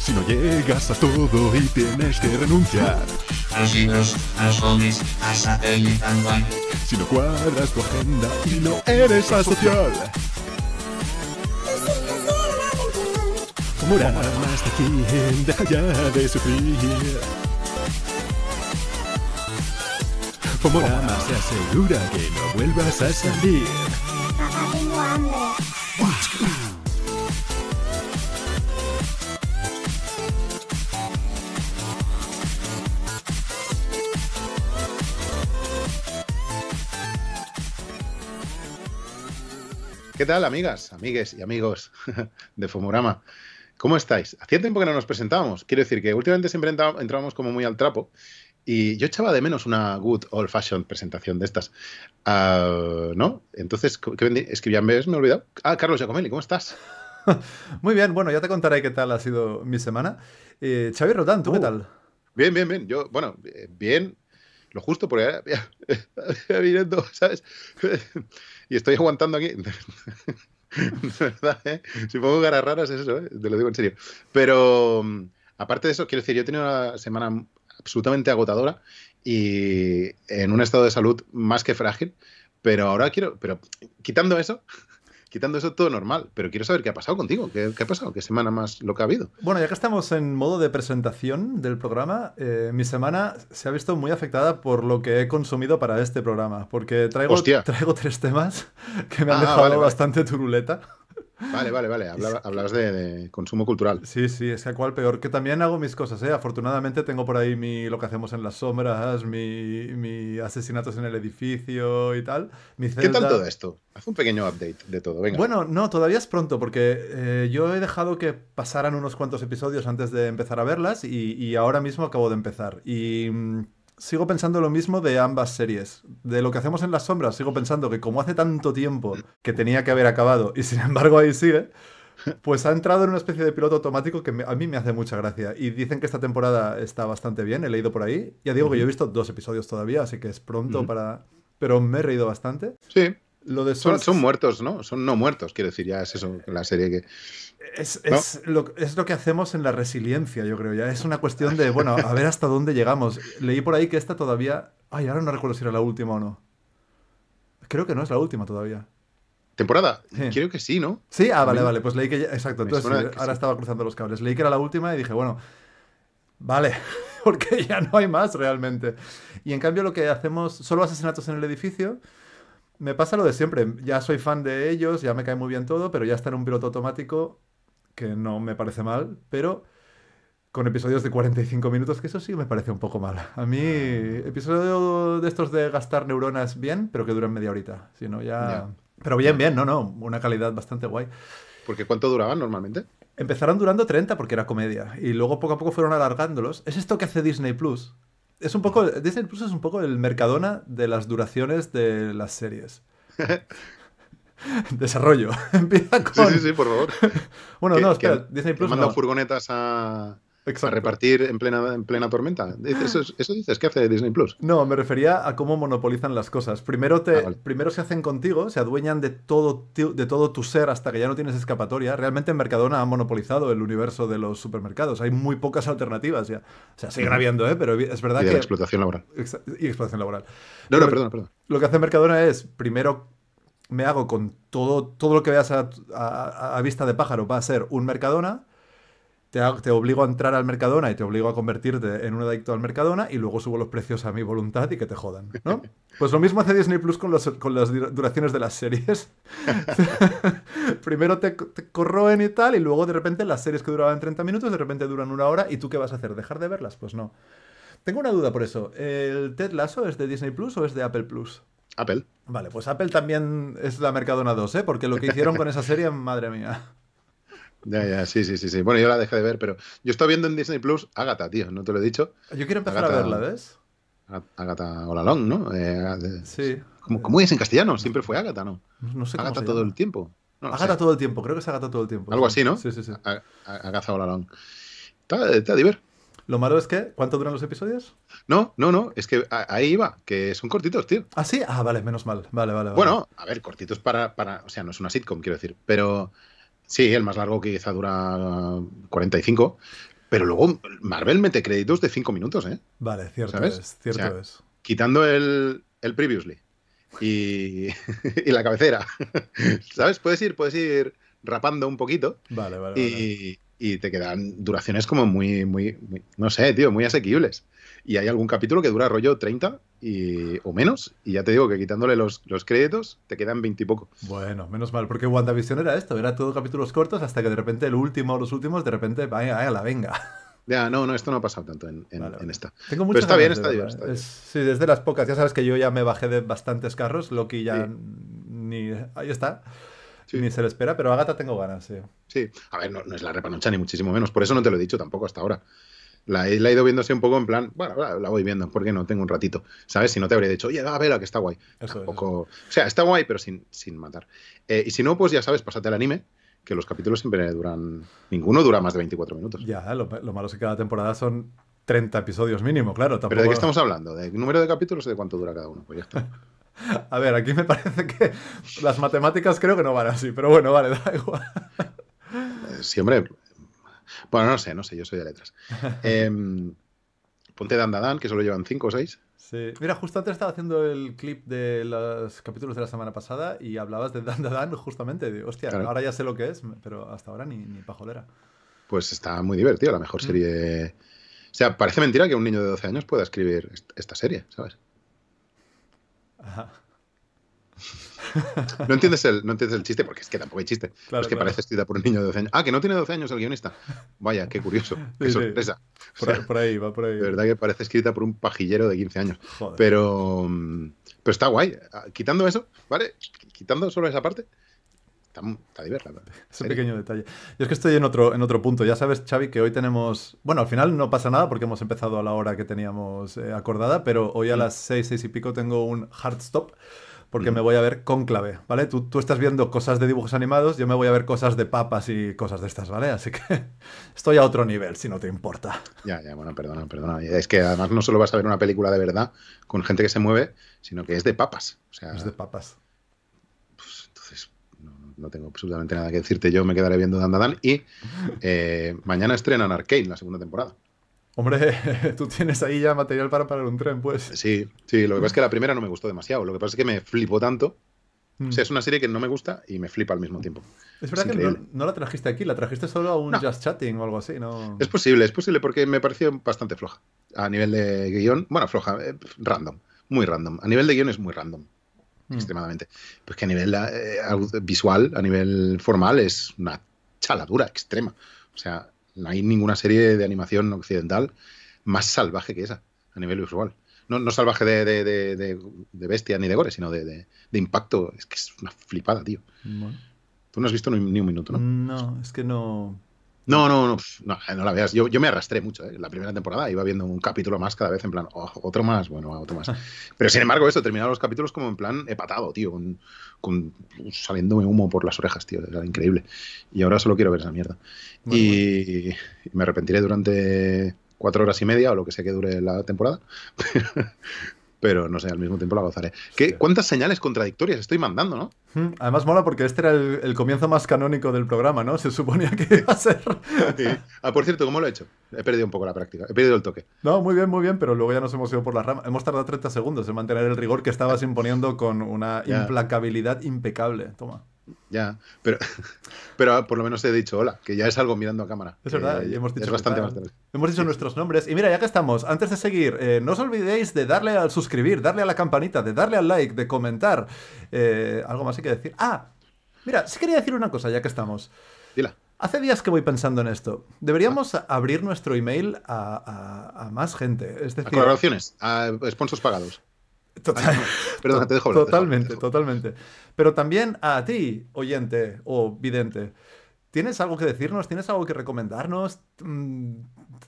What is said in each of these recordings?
Si no llegas a todo y tienes que renunciar. Si no cuadras tu agenda y no eres asocial. Mora más de aquí, deja ya de sufrir. más se asegura que no vuelvas a salir. ¿Qué tal, amigas, amigues y amigos de Fomorama? ¿Cómo estáis? Hacía tiempo que no nos presentábamos. Quiero decir que últimamente siempre entrábamos como muy al trapo y yo echaba de menos una good old fashioned presentación de estas. Ah, ¿No? Entonces, ¿qué es que ya me, he olvidado. Ah, Carlos Giacomelli, ¿cómo estás? Muy bien, bueno, ya te contaré qué tal ha sido mi semana. Eh, Xavier Rodán, ¿tú qué uh. tal? Bien, bien, bien. Yo, bueno, eh, bien, lo justo, porque ya, ya, ¿sabes? y estoy aguantando aquí. de verdad, ¿eh? Si pongo caras raras es eso, ¿eh? te lo digo en serio. Pero mm, aparte de eso, quiero decir, yo he tenido una semana absolutamente agotadora y en un estado de salud más que frágil, pero ahora quiero, pero quitando eso, quitando eso todo normal, pero quiero saber qué ha pasado contigo, qué, ha pasado, qué semana más lo que ha habido. Bueno, ya que estamos en modo de presentación del programa, eh, mi semana se ha visto muy afectada por lo que he consumido para este programa, porque traigo, traigo tres temas que me han ah, dejado bastante turuleta. Vale, vale, vale. de, consumo cultural. Sí, sí, es que cual peor. Que también hago mis cosas, ¿eh? Afortunadamente tengo por ahí mi, lo que hacemos en las sombras, mi, mi asesinatos en el edificio y tal. ¿Qué tal todo esto? Haz un pequeño update de todo, venga. Bueno, no, todavía es pronto porque eh, yo he dejado que pasaran unos cuantos episodios antes de empezar a verlas y, y ahora mismo acabo de empezar. Y mm, sigo pensando lo mismo de ambas series. De lo que hacemos en las sombras, sigo pensando que como hace tanto tiempo que tenía que haber acabado y sin embargo ahí sigue, pues ha entrado en una especie de piloto automático que a mí me hace mucha gracia. Y dicen que esta temporada está bastante bien, he leído por ahí. Ya digo que yo he visto dos episodios todavía, así que es pronto para... Pero me he reído bastante. Sí son, muertos, ¿no? Son no muertos, quiero decir, ya es eso, la serie que... Es, lo, es, lo, que hacemos en la resiliencia, yo creo, ya es una cuestión de, bueno, a ver hasta dónde llegamos. Leí por ahí que esta todavía... Ay, ahora no recuerdo si era la última o no. Creo que no es la última todavía. ¿Temporada? Creo que sí, ¿no? Sí, ah, vale, mm. vale, pues leí que... Exacto, entonces ahora estaba cruzando los cables. Leí que era la última y dije, bueno, vale, porque ya no hay más realmente. Y en cambio lo que hacemos, solo asesinatos en el edificio me pasa lo de siempre. Ya soy fan de ellos, ya me cae muy bien todo, pero ya está en un piloto automático que no me parece mal, pero con episodios de 45 minutos, que eso sí me parece un poco mal. A mí, ah. episodio de estos de gastar neuronas bien, pero que duran media horita. Si ya... Pero bien, bien, no, no, una calidad bastante guay. Porque ¿cuánto duraban normalmente? Empezaron durando 30 porque era comedia y luego poco a poco fueron alargándolos. Es esto que hace Disney Plus, es un poco, Disney Plus es un poco el mercadona de las duraciones de las series. Desarrollo. Empieza con. Sí, sí, sí, por favor. bueno, no, espera. Disney Plus. Manda furgonetas a para repartir en plena, en plena tormenta. Eso, eso dices ¿qué hace Disney Plus. No, me refería a cómo monopolizan las cosas. Primero, te, ah, primero se hacen contigo, se adueñan de todo, de todo tu ser hasta que ya no tienes escapatoria. Realmente Mercadona ha monopolizado el universo de los supermercados. Hay muy pocas alternativas ya. O sea, siguen habiendo, ¿eh? pero es verdad y que. La explotación laboral. Y explotación laboral. No, no, perdón, perdón. Lo que hace Mercadona es primero me hago con todo, todo lo que veas a vista de pájaro va a ser un Mercadona te, obligo a entrar al Mercadona y te obligo a convertirte en un adicto al Mercadona y luego subo los precios a mi voluntad y que te jodan, ¿no? Pues lo mismo hace Disney Plus con, las duraciones de las series. Primero te, corroen y tal, y luego de repente las series que duraban 30 minutos de repente duran una hora y tú qué vas a hacer, dejar de verlas, pues no. Tengo una duda por eso. ¿El Ted Lasso es de Disney Plus o es de Apple Plus? Apple. Vale, pues Apple también es la Mercadona 2, ¿eh? Porque lo que hicieron con esa serie, madre mía. Ya, ya, sí, sí, sí, sí. Bueno, yo la dejé de ver, pero yo estoy viendo en Disney Plus Agatha, tío, no te lo he dicho. Yo quiero empezar a verla, ¿ves? Agatha Olalong, ¿no? Eh, sí. ¿cómo, es en castellano? Siempre fue Agatha, ¿no? No sé. Cómo Agatha todo el tiempo. No, Agatha todo el tiempo, creo que es Agatha todo el tiempo. Algo así, ¿no? Sí, sí, sí. Agatha Olalong. Está, está divertido. Lo malo es que, ¿cuánto duran los episodios? No, no, no, es que ahí iba, que son cortitos, tío. ¿Ah, sí? Ah, vale, menos mal. Vale, vale. Bueno, a ver, cortitos para, para. O sea, no es una sitcom, quiero decir, pero Sí, el más largo quizá dura 45. Pero luego Marvel mete créditos de 5 minutos, ¿eh? Vale, cierto es, cierto Quitando el, el previously y, la cabecera. ¿Sabes? Puedes ir, puedes ir rapando un poquito. Vale, Y, y te quedan duraciones como muy, muy, no sé, tío, muy asequibles. Y hay algún capítulo que dura rollo 30 y, o menos. Y ya te digo que quitándole los, créditos te quedan 20 y poco. Bueno, menos mal, porque WandaVision era esto, era todo capítulos cortos hasta que de repente el último o los últimos, de repente, vaya, vaya la venga. Ya, no, no, esto no ha pasado tanto en, esta. Pero está bien, está, bien, ¿eh? sí, desde las pocas. Ya sabes que yo ya me bajé de bastantes carros. Loki ya ni. Ahí está. ni se le espera, pero Agatha tengo ganas, sí. Sí, a ver, no, es la repanocha ni muchísimo menos, por eso no te lo he dicho tampoco hasta ahora la, he ido viendo así un poco en plan, bueno, la, voy viendo, porque no tengo un ratito. ¿Sabes? Si no te habría dicho, oye, a verla que está guay. Eso, O sea, está guay, pero sin, sin matar. Eh, y si no, pues ya sabes, pásate al anime que los capítulos siempre duran. Ninguno dura más de 24 minutos. Ya, lo, malo es que cada temporada son 30 episodios mínimo, claro. Tampoco... ¿Pero de qué estamos hablando? ¿De número de capítulos o de cuánto dura cada uno? Pues ya A ver, aquí me parece que las matemáticas creo que no van así, pero bueno, vale, da igual. Eh, sí, bueno, no sé, no sé, yo soy de letras. Em, ponte Dan Dan, que solo llevan 5 o 6. Sí. Mira, justo antes estaba haciendo el clip de los capítulos de la semana pasada y hablabas de Dan justamente. de hostia, ahora ya sé lo que es, pero hasta ahora ni, ni pajolera. Pues está muy divertido, la mejor mm. serie. O sea, parece mentira que un niño de 12 años pueda escribir esta serie, ¿sabes? Ajá. No entiendes el, no entiendes el chiste, porque es que tampoco hay chiste. es que parece escrita por un niño de 12 años. Ah, que no tiene 12 años el guionista. Vaya, qué curioso. Qué sorpresa. Por, ahí, va por ahí. De verdad que parece escrita por un pajillero de 15 años. Pero, pero está guay. Ah, quitando eso, ¿vale? Quitando solo esa parte. Está, divertido Es un pequeño detalle. Yo es que estoy en otro, en otro punto. Ya sabes, Xavi, que hoy tenemos... Bueno, al final no pasa nada porque hemos empezado a la hora que teníamos eh, acordada, pero hoy a mm. las 6, 6 y pico tengo un hard stop porque me voy a ver cónclave, ¿vale? Tú, estás viendo cosas de dibujos animados, yo me voy a ver cosas de papas y cosas de estas, ¿vale? Así que estoy a otro nivel, si no te importa. Ya, ya, bueno, perdona, perdona. Es que además no solo vas a ver una película de verdad con gente que se mueve, sino que es de papas. O sea, es de papas. Pues, entonces, no, tengo absolutamente nada que decirte. Yo me quedaré viendo Dan y eh, mañana estrenan Arcane, la segunda temporada. Hombre, tú tienes ahí ya material para parar un tren, pues. Sí, sí, lo que pasa es que la primera no me gustó demasiado. Lo que pasa es que me flipó tanto. O sea, mm. es una serie que no me gusta y me flipa al mismo tiempo. Es verdad que no, la trajiste aquí, la trajiste solo a un Just Chatting o algo así, ¿no? Es posible, es posible, porque me pareció bastante floja. A nivel de guión, bueno, floja, eh, random, muy random. A nivel de guión es muy random, mm. extremadamente. Pues que a nivel eh, visual, a nivel formal, es una chaladura extrema. O sea, no hay ninguna serie de animación occidental más salvaje que esa a nivel visual. No, no salvaje de, de, de, bestia ni de gore, sino de, impacto. Es que es una flipada, tío. Tú no has visto ni, ni un minuto, ¿no? No, es que no. No, no, no, eh, no, la veas. Yo, me arrastré mucho ¿eh? la primera temporada, iba viendo un capítulo más cada vez en plan, oh, otro más, bueno, otro más. Pero sin embargo, esto terminaba los capítulos como en plan hepatado, tío, con, saliéndome humo por las orejas, tío, era increíble. Y ahora solo quiero ver esa mierda. y, me arrepentiré durante cuatro horas y media o lo que sea que dure la temporada. pero no sé, al mismo tiempo la gozaré. ¿Qué, ¿Cuántas señales contradictorias estoy mandando, no? Hmm, además mola porque este era el, comienzo más canónico del programa, ¿no? Se suponía que iba a ser. Ah, por cierto, ¿cómo lo he hecho? He perdido un poco la práctica, he perdido el toque. No, muy bien, muy bien, pero luego ya nos hemos ido por la rama Hemos tardado 30 segundos en mantener el rigor que estabas imponiendo con una implacabilidad impecable. Toma. Ya, pero, pero por lo menos he dicho hola, que ya es algo mirando a cámara. Es verdad, eh, hemos dicho. Es bastante más Hemos dicho nuestros nombres. Y mira, ya que estamos, antes de seguir, eh, no os olvidéis de darle al suscribir, darle a la campanita, de darle al like, de comentar. Eh, algo más hay que decir. Ah, mira, sí quería decir una cosa ya que estamos. Dila. Hace días que voy pensando en esto. Deberíamos ah. abrir nuestro email a, más gente. Es decir, a colaboraciones, a sponsors pagados. Ah, Perdón, te dejo Totalmente, totalmente. Pero también a ti, oyente o vidente, ¿tienes algo que decirnos? ¿Tienes algo que recomendarnos? Mm,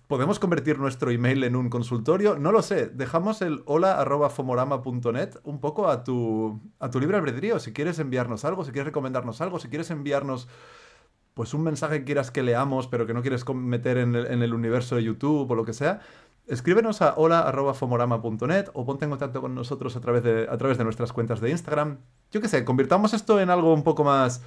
¿Podemos convertir nuestro email en un consultorio? No lo sé. Dejamos el hola.fomorama.net un poco a tu, a tu libre albedrío. Si quieres enviarnos algo, si quieres recomendarnos algo, si quieres enviarnos pues un mensaje que quieras que leamos, pero que no quieres meter en el, en el universo de YouTube o lo que sea, Escríbenos a hola.fomorama.net o ponte en contacto con nosotros a través, de, a través de nuestras cuentas de Instagram. Yo qué sé, convirtamos esto en algo un poco más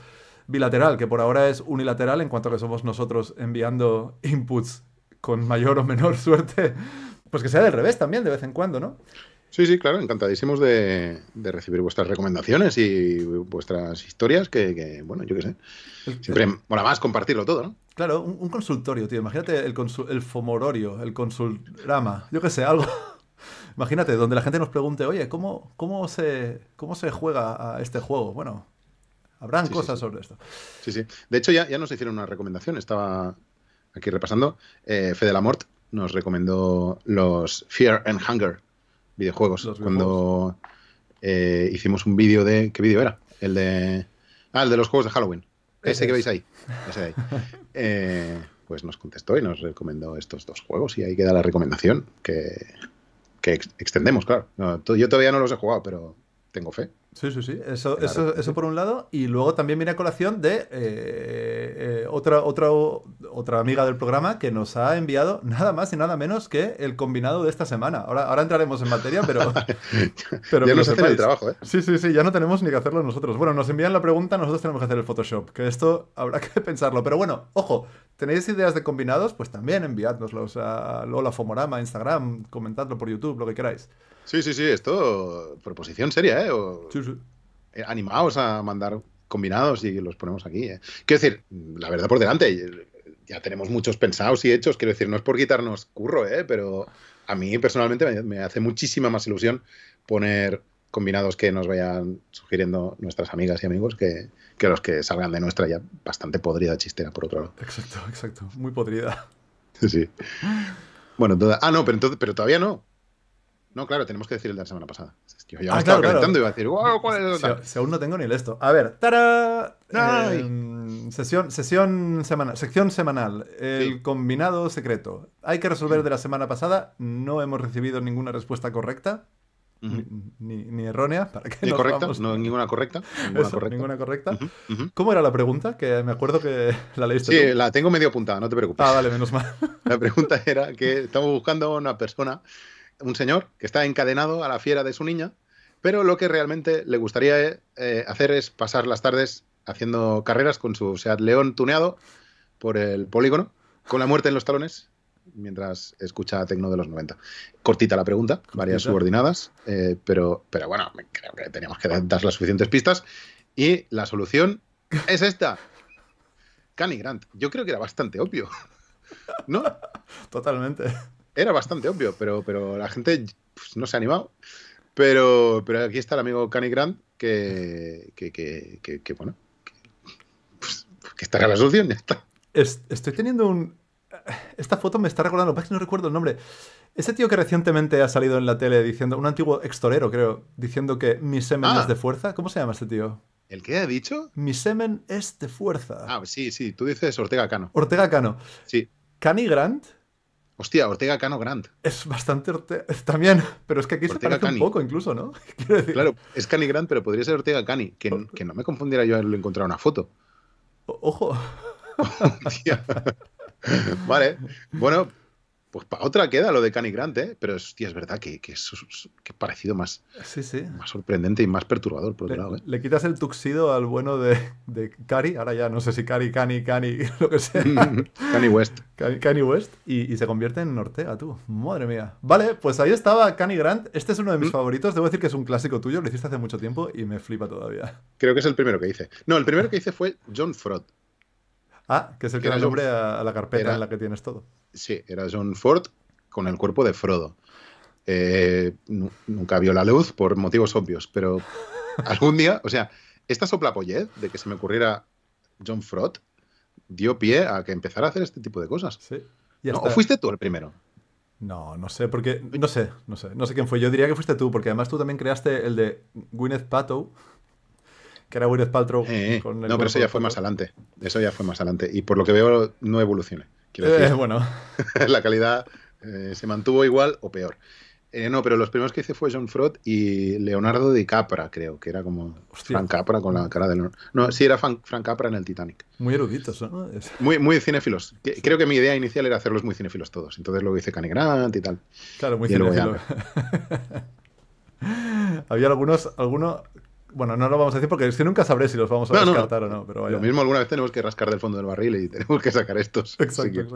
bilateral, que por ahora es unilateral en cuanto a que somos nosotros enviando inputs con mayor o menor suerte. Pues que sea del revés también, de vez en cuando, ¿no? Sí, sí, claro, encantadísimos de, recibir vuestras recomendaciones y vuestras historias, que, bueno, yo qué sé. Siempre mola más compartirlo todo, ¿no? Claro, un, consultorio, tío. Imagínate el, el fomororio, el consultrama, yo qué sé, algo. Imagínate, donde la gente nos pregunte, oye, ¿cómo, cómo, se, cómo se juega a este juego? Bueno, habrán cosas sobre esto. Sí, sí. De hecho, ya, nos hicieron una recomendación. Estaba aquí repasando. Eh, la Mort nos recomendó los Fear and Hunger videojuegos. cuando eh, hicimos un vídeo de. ¿Qué vídeo era? El de. Ah, el de los juegos de Halloween. Ese que veis ahí. Eh, pues nos contestó y nos recomendó estos dos juegos y ahí queda la recomendación que, extendemos, claro. yo todavía no los he jugado, pero tengo fe. Sí, sí, sí. Eso, eso, eso, por un lado. Y luego también viene a colación de eh, eh, otra, otra, otra amiga del programa que nos ha enviado nada más y nada menos que el combinado de esta semana. Ahora, ahora entraremos en materia, pero. pero ya nos hacen el trabajo, ¿eh? Sí, sí, sí. Ya no tenemos ni que hacerlo nosotros. Bueno, nos envían la pregunta, nosotros tenemos que hacer el Photoshop. Que esto habrá que pensarlo. Pero bueno, ojo, ¿tenéis ideas de combinados? Pues también enviadnoslos a Lola Fomorama, Instagram, comentadlo por YouTube, lo que queráis. Sí, sí, sí, esto, proposición seria, ¿eh? ¿eh? animaos a mandar combinados y los ponemos aquí. ¿eh? Quiero decir, la verdad por delante, ya tenemos muchos pensados y hechos, quiero decir, no es por quitarnos curro, ¿eh? pero a mí personalmente me hace muchísima más ilusión poner combinados que nos vayan sugiriendo nuestras amigas y amigos que, los que salgan de nuestra ya bastante podrida chistera, por otro lado. Exacto, exacto, muy podrida. Sí. Bueno, entonces ah, no, pero, entonces, pero todavía no. No, claro, tenemos que decir el de la semana pasada. Yo ya ah, estaba y iba a decir, wow, aún no tengo ni el esto. A ver, ¡tara! Em, sesión, sesión semanal, sección semanal. El combinado secreto. Hay que resolver de la semana pasada. No hemos recibido ninguna respuesta correcta. ni, errónea. ¿para que ni correcta, no, ninguna correcta. Ninguna correcta. Ninguna correcta. ¿Cómo era la pregunta? Que me acuerdo que la leíste. Sí, la tengo medio apuntada, no te preocupes. Ah, vale, menos mal. la pregunta era que estamos buscando a una persona un señor que está encadenado a la fiera de su niña, pero lo que realmente le gustaría eh, hacer es pasar las tardes haciendo carreras con su Seat León tuneado por el polígono, con la muerte en los talones, mientras escucha Tecno de los 90. Cortita la pregunta, varias subordinadas, eh, pero, pero bueno, creo que teníamos que dar las suficientes pistas. Y la solución es esta. Cani Grant. Yo creo que era bastante obvio. ¿No? Totalmente era bastante obvio, pero, pero la gente pues, no se ha animado. Pero, pero aquí está el amigo Cani Grant, que, que, que, bueno, que pues, está la solución, ya está. Estoy teniendo un... Esta foto me está recordando, parece que no recuerdo el nombre. Ese tío que recientemente ha salido en la tele diciendo, un antiguo extorero, creo, diciendo que mi semen ah. es de fuerza. ¿Cómo se llama este tío? ¿El que ha dicho? Mi semen es de fuerza. Ah, sí, sí, tú dices Ortega Cano. Ortega Cano. Sí. Cani Grant Hostia, Ortega Cano Grant. Es bastante Ortega. También, pero es que aquí se parece un poco incluso, ¿no? Claro, es Cani Grant, pero podría ser Ortega Cani. Que, no me confundiera yo al encontrar una foto. ojo. vale. Bueno, pues otra queda lo de Cani Grant, ¿eh? pero es verdad que, es, parecido más, más sorprendente y más perturbador, por otro ¿eh? le, quitas el tuxido al bueno de, de Cari, ahora ya no sé si Cari, Cani, Cani, lo que sea. Canny mm, West. Canny West, y, se convierte en Nortea, tú. Madre mía. Vale, pues ahí estaba Cani Grant. Este es uno de mis mm. favoritos. Debo decir que es un clásico tuyo, lo hiciste hace mucho tiempo y me flipa todavía. Creo que es el primero que hice. No, el primero que hice fue John Frod. Ah, que es el que da nombre a, la carpeta en la que tienes todo. Sí, era John Ford con el cuerpo de Frodo. Eh, nunca vio la luz por motivos obvios, pero algún día, o sea, esta soplapollez de que se me ocurriera John Ford dio pie a que empezara a hacer este tipo de cosas. Sí. ¿O fuiste tú el primero? No, no sé, porque no sé, no sé, no sé quién fue. Yo diría que fuiste tú, porque además tú también creaste el de Gwyneth Pato que era Paltrow. no, pero eso ya fue más adelante. Eso ya fue más adelante. Y por lo que veo, no evolucioné. Quiero eh, decir, bueno. la calidad eh, se mantuvo igual o peor. Eh, no, pero los primeros que hice fue John Frot y Leonardo DiCapra, creo, que era como Frank Capra con la cara de Leonardo. No, sí, era Frank, Capra en el Titanic. Muy eruditos, ¿no? Muy, muy cinéfilos. creo que mi idea inicial era hacerlos muy cinéfilos todos. Entonces luego hice Canny y tal. Claro, muy cinéfilos. Había algunos, algunos bueno, no lo vamos a decir porque es nunca sabré si los vamos a descartar o no. Lo mismo alguna vez tenemos que rascar del fondo del barril y tenemos que sacar estos. Exacto,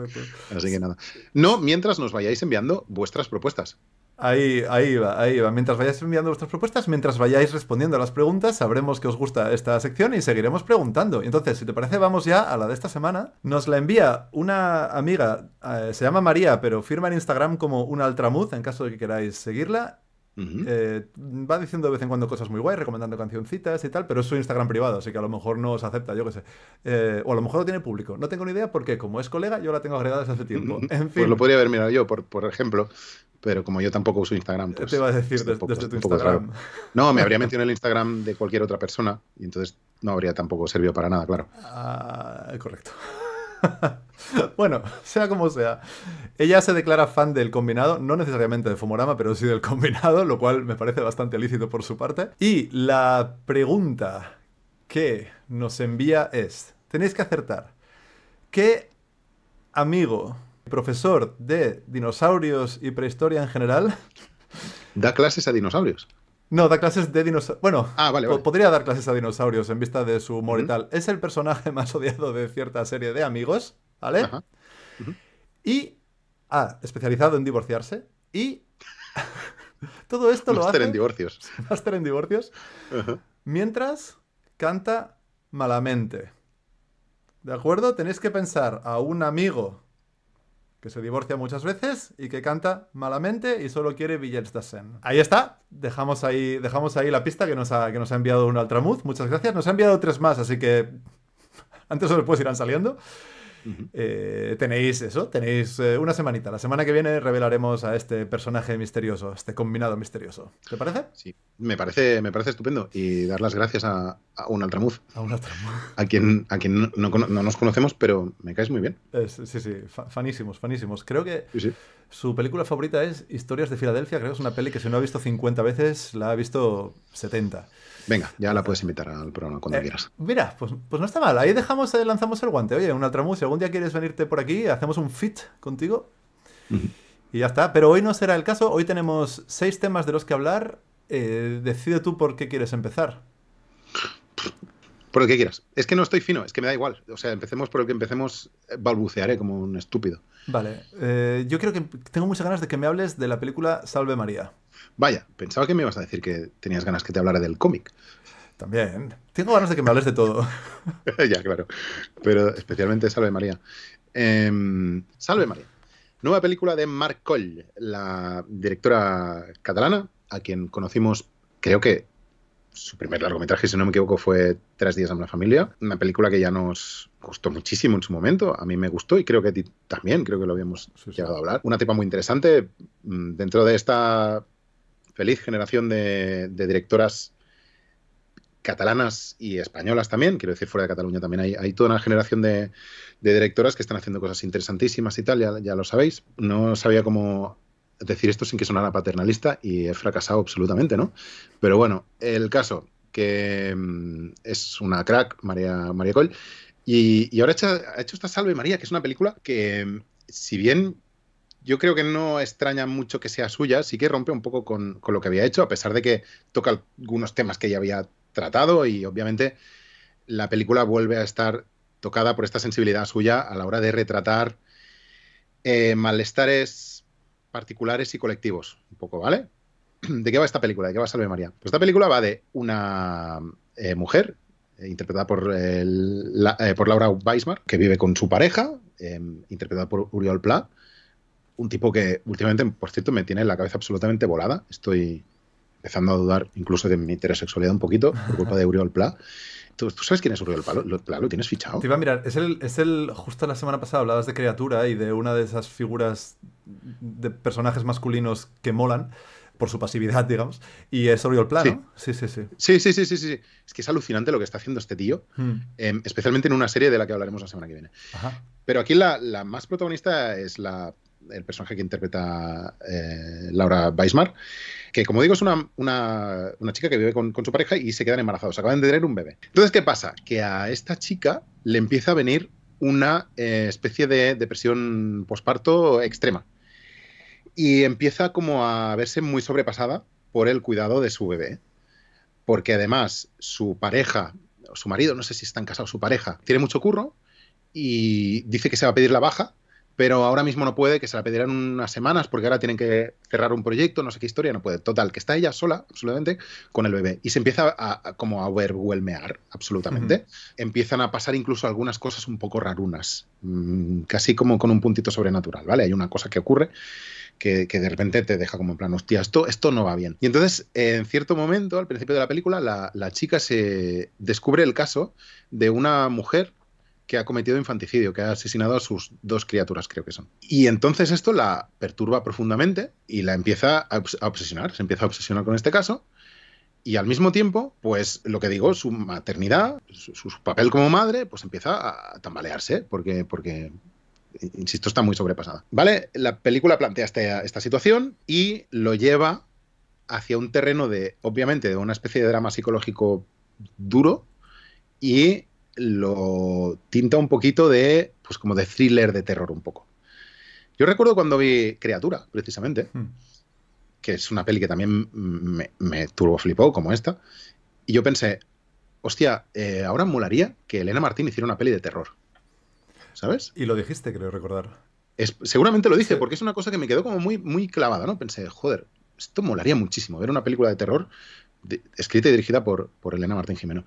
así que, nada. No, mientras nos vayáis enviando vuestras propuestas. Ahí, ahí va, ahí va. Mientras vayáis enviando vuestras propuestas, mientras vayáis respondiendo a las preguntas, sabremos que os gusta esta sección y seguiremos preguntando. Entonces, si te parece, vamos ya a la de esta semana. Nos la envía una amiga, eh, se llama María, pero firma en Instagram como una Altramuz, en caso de que queráis seguirla. Eh, va diciendo de vez en cuando cosas muy guay, recomendando cancioncitas y tal, pero es su Instagram privado, así que a lo mejor no os acepta, yo qué sé. Eh, o a lo mejor lo tiene público. No tengo ni idea porque, como es colega, yo la tengo agregada desde hace tiempo. En fin. Pues lo podría haber mirado yo, por, ejemplo. Pero como yo tampoco uso Instagram, Te pues iba a decir desde, Instagram. No, me habría mencionado el Instagram de cualquier otra persona y entonces no habría tampoco servido para nada, claro. Ah, correcto. bueno, sea como sea. Ella se declara fan del combinado, no necesariamente de fumorama, pero sí del combinado, lo cual me parece bastante lícito por su parte. Y la pregunta que nos envía es, tenéis que acertar, ¿qué amigo, profesor de dinosaurios y prehistoria en general... Da clases a dinosaurios. No, da clases de dinosaurios. Bueno, ah, podría dar clases a dinosaurios en vista de su humor y tal. Es el personaje más odiado de cierta serie de amigos, ¿vale? Y. ha ah, especializado en divorciarse. Y. Todo esto lo hace. Máster en divorcios. Máster en divorcios. Mientras canta malamente. ¿De acuerdo? Tenéis que pensar a un amigo que se divorcia muchas veces y que canta malamente y solo quiere Villers de Ahí está, dejamos ahí, dejamos ahí la pista que nos ha, que nos ha enviado un Altramuz, muchas gracias. Nos ha enviado tres más, así que antes o después irán saliendo. Eh, tenéis eso, tenéis eh, una semanita. La semana que viene revelaremos a este personaje misterioso, este combinado misterioso. ¿Te parece? Sí, me parece, me parece estupendo. Y dar las gracias a, un Altramuz. A un Altramuz. A quien, a quien no, nos conocemos, pero me caes muy bien. sí, sí, fanísimos, fanísimos. Creo que su película favorita es Historias de Filadelfia. Creo que es una peli que si no ha visto 50 veces, la ha visto 70. Venga, ya la puedes invitar al programa cuando eh, quieras. Mira, pues, pues, no está mal. Ahí dejamos, eh, lanzamos el guante. Oye, un Altramus, si algún día quieres venirte por aquí, hacemos un fit contigo. Y ya está. Pero hoy no será el caso. Hoy tenemos seis temas de los que hablar. Eh, decide tú por qué quieres empezar. Por el que quieras. Es que no estoy fino, es que me da igual. O sea, empecemos por el que empecemos, balbucearé como un estúpido. Vale. yo creo que tengo muchas ganas de que me hables de la película Salve María. Vaya, pensaba que me ibas a decir que tenías ganas que te hablara del cómic. También. Tengo ganas de que me hables de todo. ya, claro. Pero especialmente Salve María. Em, Salve María. Nueva película de Marc Coll, la directora catalana, a quien conocimos, creo que su primer largometraje, si no me equivoco, fue Tres días a la familia, una película que ya nos gustó muchísimo en su momento, a mí me gustó y creo que a ti también, creo que lo habíamos llegado a hablar. Una tipa muy interesante, mm, dentro de esta feliz generación de, directoras catalanas y españolas también, quiero decir, fuera de Cataluña también hay, toda una generación de, directoras que están haciendo cosas interesantísimas y tal, ya, lo sabéis. No sabía cómo decir esto sin que sonara paternalista y he fracasado absolutamente, ¿no? Pero bueno, el caso, que mm, es una crack, María, María y, ahora ha hecho esta Salve María, que es una película que, si bien yo creo que no extraña mucho que sea suya, sí que rompe un poco con, lo que había hecho, a pesar de que toca algunos temas que ya había tratado y obviamente la película vuelve a estar tocada por esta sensibilidad suya a la hora de retratar eh, malestares particulares y colectivos, un poco, ¿vale? ¿De qué va esta película? ¿De qué va Salve María? Pues esta película va de una eh, mujer eh, interpretada por, por Laura Weismar, que vive con su pareja, interpretada por Uriol Pla, un tipo que últimamente, por cierto, me tiene la cabeza absolutamente volada. Estoy empezando a dudar incluso de mi heterosexualidad un poquito por culpa de Uriol Pla. ¿Tú, sabes quién es Uriol Pla? ¿Lo, tienes fichado? Te iba a mirar. Es el, Justo la semana pasada hablabas de criatura y de una de esas figuras de personajes masculinos que molan por su pasividad, digamos. Y es Oriol Plano. Sí. ¿no? sí. Sí, sí, sí. Sí, sí, sí, Es que es alucinante lo que está haciendo este tío, hmm. em, especialmente en una serie de la que hablaremos la semana que viene. Pero aquí la, la, más protagonista es la el personaje que interpreta eh, Laura Weismar, que como digo es una, chica que vive con, su pareja y se quedan embarazados, acaban de tener un bebé. Entonces, ¿qué pasa? Que a esta chica le empieza a venir una eh, especie de depresión posparto extrema y empieza como a verse muy sobrepasada por el cuidado de su bebé, porque además su pareja, su marido, no sé si están casados, su pareja, tiene mucho curro y dice que se va a pedir la baja pero ahora mismo no puede, que se la pedirán unas semanas porque ahora tienen que cerrar un proyecto, no sé qué historia, no puede. Total, que está ella sola, absolutamente, con el bebé. Y se empieza a, como a overwhelmear, absolutamente. Empiezan a pasar incluso algunas cosas un poco rarunas, mm, casi como con un puntito sobrenatural, ¿vale? Hay una cosa que ocurre que, de repente te deja como en plan, hostia, esto, esto no va bien. Y entonces, en cierto momento, al principio de la película, la, la chica se descubre el caso de una mujer que ha cometido infanticidio, que ha asesinado a sus dos criaturas, creo que son. Y entonces esto la perturba profundamente y la empieza a, obsesionar, se empieza a obsesionar con este caso. Y al mismo tiempo, pues lo que digo, su maternidad, su, papel como madre, pues empieza a tambalearse, porque, porque insisto, está muy sobrepasada. ¿Vale? La película plantea este, esta situación y lo lleva hacia un terreno de, obviamente, de una especie de drama psicológico duro y lo tinta un poquito de, pues como de thriller de terror un poco. Yo recuerdo cuando vi Criatura, precisamente, hmm. que es una peli que también me, me flipó, como esta, y yo pensé, hostia, eh, ahora molaría que Elena Martín hiciera una peli de terror. ¿Sabes? Y lo dijiste, creo recordar. seguramente lo dije, porque es una cosa que me quedó como muy, muy clavada, ¿no? Pensé, joder, esto molaría muchísimo, ver una película de terror escrita y dirigida por, por Elena Martín Jimeno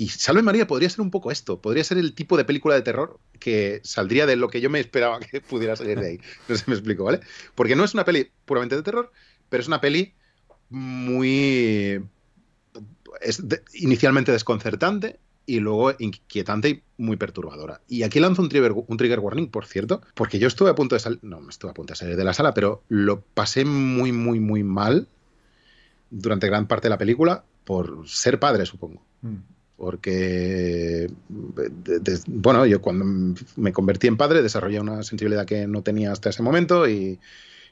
y Salve María podría ser un poco esto, podría ser el tipo de película de terror que saldría de lo que yo me esperaba que pudiera salir de ahí. No sé, si me explico, ¿vale? Porque no es una peli puramente de terror, pero es una peli muy... Es inicialmente desconcertante y luego inquietante y muy perturbadora. Y aquí lanzo un trigger, un trigger warning, por cierto, porque yo estuve a punto de salir, no, me estuve a punto de salir de la sala, pero lo pasé muy, muy, muy mal durante gran parte de la película por ser padre, supongo. Mm porque, bueno, yo cuando me convertí en padre desarrollé una sensibilidad que no tenía hasta ese momento y,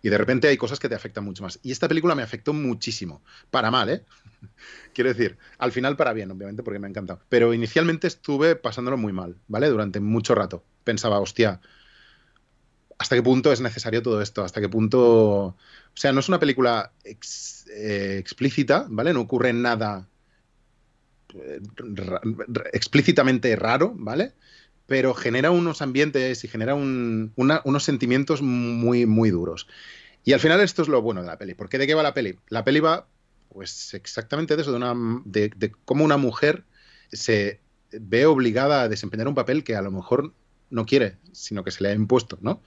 de repente hay cosas que te afectan mucho más. Y esta película me afectó muchísimo, para mal, ¿eh? Quiero decir, al final para bien, obviamente, porque me ha encantado. Pero inicialmente estuve pasándolo muy mal, ¿vale? Durante mucho rato. Pensaba, hostia, ¿hasta qué punto es necesario todo esto? ¿Hasta qué punto... O sea, no es una película eh, explícita, ¿vale? No ocurre nada explícitamente raro, ¿vale? Pero genera unos ambientes y genera unos sentimientos muy, muy duros. Y al final esto es lo bueno de la peli. ¿Por qué de qué va la peli? La peli va, pues, exactamente de eso, una, de cómo una mujer se ve obligada a desempeñar un papel que a lo mejor no quiere, sino que se le ha impuesto, ¿no?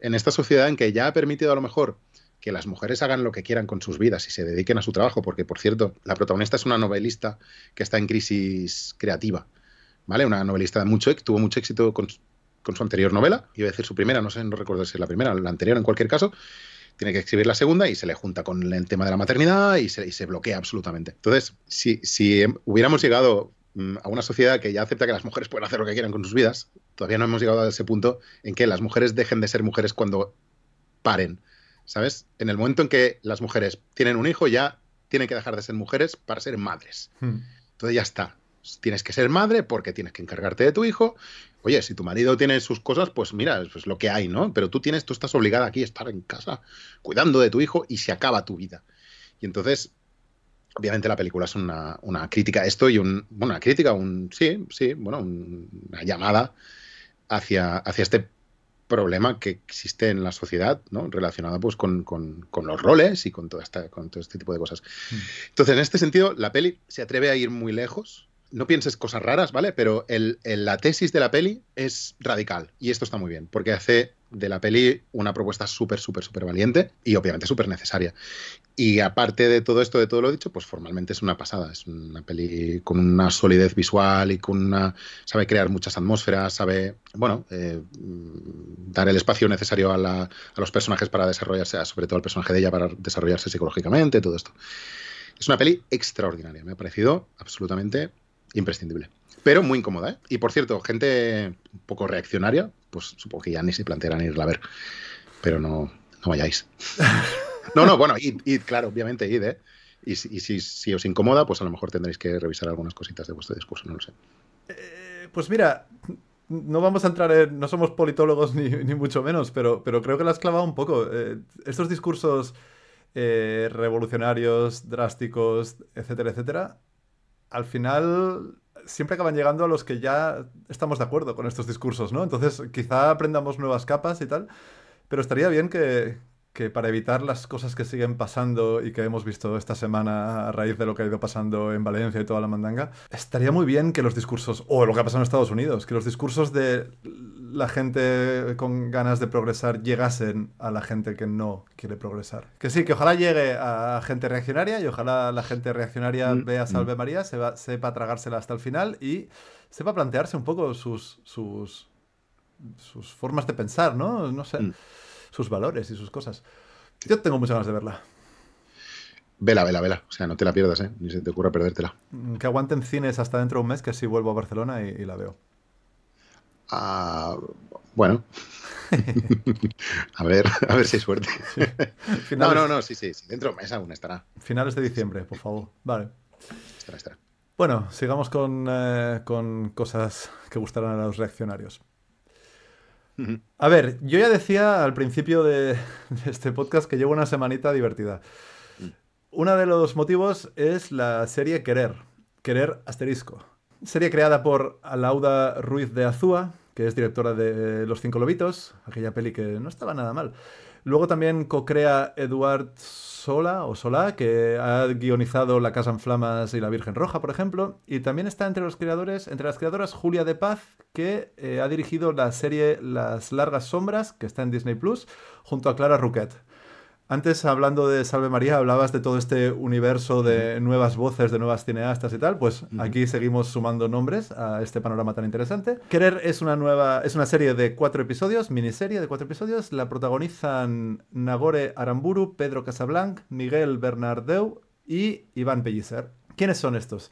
En esta sociedad en que ya ha permitido a lo mejor que las mujeres hagan lo que quieran con sus vidas y se dediquen a su trabajo, porque por cierto, la protagonista es una novelista que está en crisis creativa, ¿vale? Una novelista de mucho tuvo mucho éxito con, su anterior novela, iba a decir su primera, no sé, no recuerdo si es la primera, la anterior en cualquier caso, tiene que escribir la segunda y se le junta con el tema de la maternidad y se, bloquea absolutamente. Entonces, si, si hubiéramos llegado mm, a una sociedad que ya acepta que las mujeres pueden hacer lo que quieran con sus vidas, todavía no hemos llegado a ese punto en que las mujeres dejen de ser mujeres cuando paren ¿sabes? En el momento en que las mujeres tienen un hijo, ya tienen que dejar de ser mujeres para ser madres. Hmm. Entonces ya está. Tienes que ser madre porque tienes que encargarte de tu hijo. Oye, si tu marido tiene sus cosas, pues mira, es pues lo que hay, ¿no? Pero tú tienes, tú estás obligada aquí a estar en casa cuidando de tu hijo y se acaba tu vida. Y entonces, obviamente la película es una, crítica a esto y una crítica, un, sí, sí, bueno, una llamada hacia, hacia este problema que existe en la sociedad, ¿no? Relacionado pues con, los roles y con, toda esta, con todo este tipo de cosas. Hmm. Entonces, en este sentido, la peli se atreve a ir muy lejos. No pienses cosas raras, ¿vale? Pero la tesis de la peli es radical y esto está muy bien, porque hace de la peli una propuesta súper, súper, súper valiente y obviamente súper necesaria. Y aparte de todo esto, de todo lo dicho, pues formalmente es una pasada. Es una peli con una solidez visual y con una. sabe crear muchas atmósferas, sabe, bueno, eh, mm, dar el espacio necesario a, a los personajes para desarrollarse, sobre todo al personaje de ella, para desarrollarse psicológicamente, todo esto. Es una peli extraordinaria, me ha parecido absolutamente imprescindible pero muy incómoda. ¿eh? Y por cierto, gente un poco reaccionaria, pues supongo que ya ni se plantearán irla a ver. Pero no, no vayáis. no, no, bueno, id, claro, obviamente id, ¿eh? Y, si, os incomoda, pues a lo mejor tendréis que revisar algunas cositas de vuestro discurso, no lo sé. Eh, pues mira, no vamos a entrar en. No somos politólogos ni, mucho menos, pero, pero creo que la has clavado un poco. Eh, estos discursos eh, revolucionarios, drásticos, etcétera, etcétera, al final siempre acaban llegando a los que ya estamos de acuerdo con estos discursos, ¿no? Entonces, quizá aprendamos nuevas capas y tal, pero estaría bien que, que para evitar las cosas que siguen pasando y que hemos visto esta semana a raíz de lo que ha ido pasando en Valencia y toda la mandanga, estaría muy bien que los discursos, o lo que ha pasado en Estados Unidos, que los discursos de la gente con ganas de progresar llegasen a la gente que no quiere progresar. Que sí, que ojalá llegue a gente reaccionaria y ojalá la gente reaccionaria mm, vea mm. Salve María, se va, sepa tragársela hasta el final y sepa plantearse un poco sus, sus, sus formas de pensar, ¿no? No sé, mm. sus valores y sus cosas. Yo tengo muchas ganas de verla. Vela, vela, vela. O sea, no te la pierdas, ¿eh? Ni se te ocurra perdértela. Que aguanten cines hasta dentro de un mes, que así vuelvo a Barcelona y la veo. Ah, bueno. a ver, a ver si hay suerte. No, no, no, sí, sí, dentro de mes aún estará. Finales de diciembre, por favor. Vale. Bueno, sigamos con, eh, cosas que gustarán a los reaccionarios. A ver, yo ya decía al principio de, este podcast que llevo una semanita divertida. Mm. Uno de los motivos es la serie Querer, Querer asterisco. Serie creada por Alauda Ruiz de Azúa, que es directora de Los Cinco Lobitos, aquella peli que no estaba nada mal. Luego también co-crea Eduard Sola o sola que ha guionizado La Casa en Flamas y La Virgen Roja, por ejemplo. Y también está entre los creadores, entre las creadoras Julia de Paz, que eh, ha dirigido la serie Las Largas Sombras, que está en Disney Plus, junto a Clara Ruquet. Antes, hablando de Salve María, hablabas de todo este universo de nuevas voces, de nuevas cineastas y tal. Pues aquí seguimos sumando nombres a este panorama tan interesante. Querer es una nueva, es una serie de cuatro episodios, miniserie de cuatro episodios. La protagonizan Nagore Aramburu, Pedro Casablanc, Miguel Bernardeu y Iván Pellicer. ¿Quiénes son estos?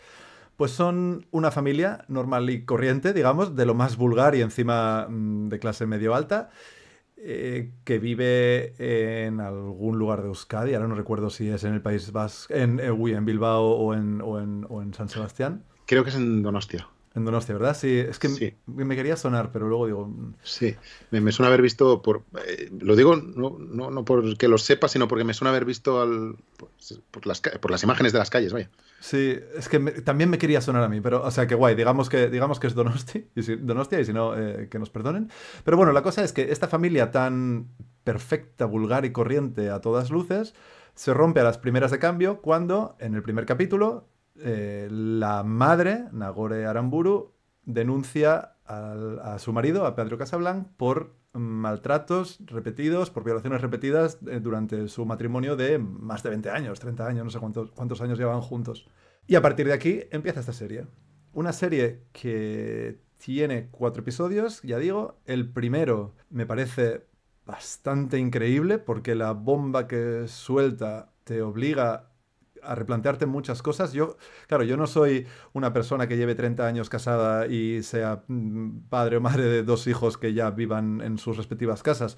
Pues son una familia normal y corriente, digamos, de lo más vulgar y encima mm, de clase medio alta eh, que vive en algún lugar de Euskadi, ahora no recuerdo si es en el País Vasco, en, eh, en Bilbao o o en, o en San Sebastián. Creo que es en Donostia. En Donostia, ¿verdad? Sí, es que me quería sonar, pero luego digo... Mm. Sí, me, suena haber visto, por, eh, lo digo no, no, porque lo sepa, sino porque me suena haber visto al, por, las, por las imágenes de las calles, vaya. Sí, es que también me quería sonar a mí, pero, o sea, que guay, digamos que, digamos que es Donostia, y si, y si no, eh, que nos perdonen. Pero bueno, la cosa es que esta familia tan perfecta, vulgar y corriente a todas luces, se rompe a las primeras de cambio cuando, en el primer capítulo, eh, la madre, Nagore Aramburu, denuncia a su marido, a Pedro Casablanc, por maltratos repetidos, por violaciones repetidas eh, durante su matrimonio de más de 20 años, 30 años, no sé cuántos, cuántos años llevaban juntos. Y a partir de aquí empieza esta serie. Una serie que tiene cuatro episodios, ya digo, el primero me parece bastante increíble porque la bomba que suelta te obliga a replantearte muchas cosas. Yo, claro, yo no soy una persona que lleve 30 años casada y sea mm, padre o madre de dos hijos que ya vivan en sus respectivas casas,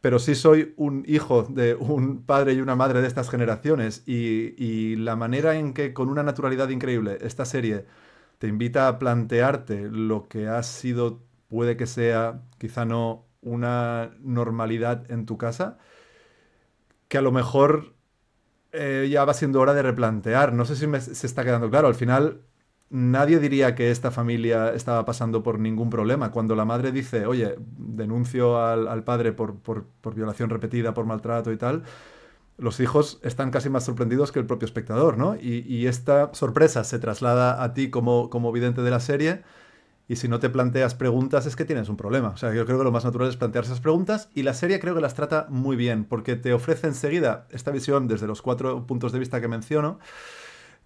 pero sí soy un hijo de un padre y una madre de estas generaciones y, y la manera en que con una naturalidad increíble esta serie te invita a plantearte lo que ha sido, puede que sea, quizá no una normalidad en tu casa, que a lo mejor eh, ya va siendo hora de replantear. No sé si se está quedando claro. Al final, nadie diría que esta familia estaba pasando por ningún problema. Cuando la madre dice, oye, denuncio al, padre por, violación repetida, por maltrato y tal, los hijos están casi más sorprendidos que el propio espectador, ¿no? Y, esta sorpresa se traslada a ti como vidente de la serie y si no te planteas preguntas es que tienes un problema. O sea, yo creo que lo más natural es plantearse esas preguntas y la serie creo que las trata muy bien porque te ofrece enseguida esta visión desde los cuatro puntos de vista que menciono,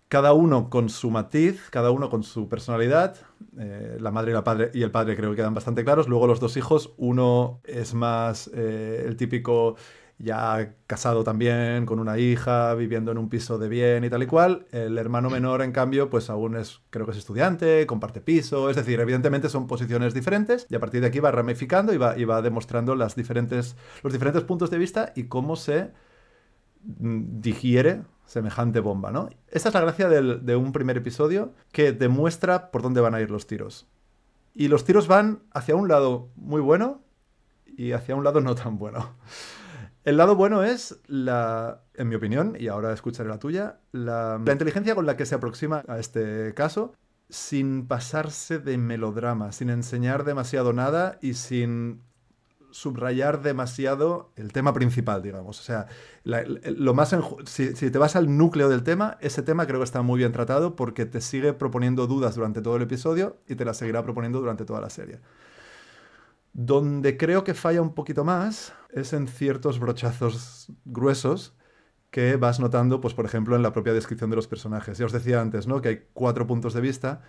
cada uno con su matiz, cada uno con su personalidad. Eh, la madre y, el padre creo que quedan bastante claros. Luego los dos hijos, uno es más eh, el típico ya casado también, con una hija, viviendo en un piso de bien y tal y cual. El hermano menor, en cambio, pues aún es, creo que es estudiante, comparte piso, es decir, evidentemente son posiciones diferentes y a partir de aquí va ramificando y va, demostrando las diferentes, los diferentes puntos de vista y cómo se mm, digiere semejante bomba, ¿no? Esta es la gracia del, de un primer episodio que demuestra por dónde van a ir los tiros. Y los tiros van hacia un lado muy bueno y hacia un lado no tan bueno. El lado bueno es, la, en mi opinión, y ahora escucharé la tuya, la, inteligencia con la que se aproxima a este caso sin pasarse de melodrama, sin enseñar demasiado nada y sin subrayar demasiado el tema principal, digamos. O sea, lo más si, si, te vas al núcleo del tema, ese tema creo que está muy bien tratado porque te sigue proponiendo dudas durante todo el episodio y te las seguirá proponiendo durante toda la serie. Donde creo que falla un poquito más es en ciertos brochazos gruesos que vas notando, pues por ejemplo, en la propia descripción de los personajes. Ya os decía antes, ¿no? Que hay cuatro puntos de vista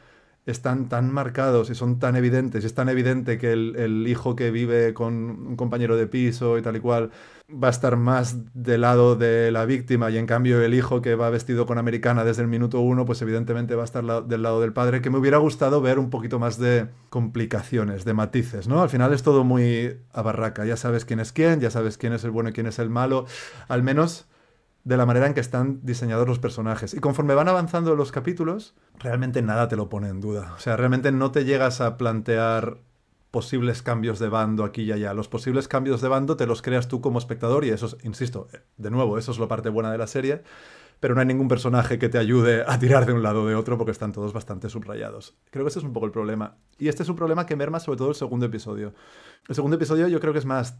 están tan marcados y son tan evidentes, y es tan evidente que el, hijo que vive con un compañero de piso y tal y cual va a estar más del lado de la víctima, y en cambio el hijo que va vestido con americana desde el minuto uno, pues evidentemente va a estar del lado del padre, que me hubiera gustado ver un poquito más de complicaciones, de matices, ¿no? Al final es todo muy a barraca, ya sabes quién es quién, ya sabes quién es el bueno y quién es el malo, al menos de la manera en que están diseñados los personajes. Y conforme van avanzando los capítulos, realmente nada te lo pone en duda. O sea, realmente no te llegas a plantear posibles cambios de bando aquí y allá. Los posibles cambios de bando te los creas tú como espectador y eso, insisto, de nuevo, eso es la parte buena de la serie pero no hay ningún personaje que te ayude a tirar de un lado o de otro porque están todos bastante subrayados. Creo que ese es un poco el problema. Y este es un problema que merma sobre todo el segundo episodio. El segundo episodio yo creo que es más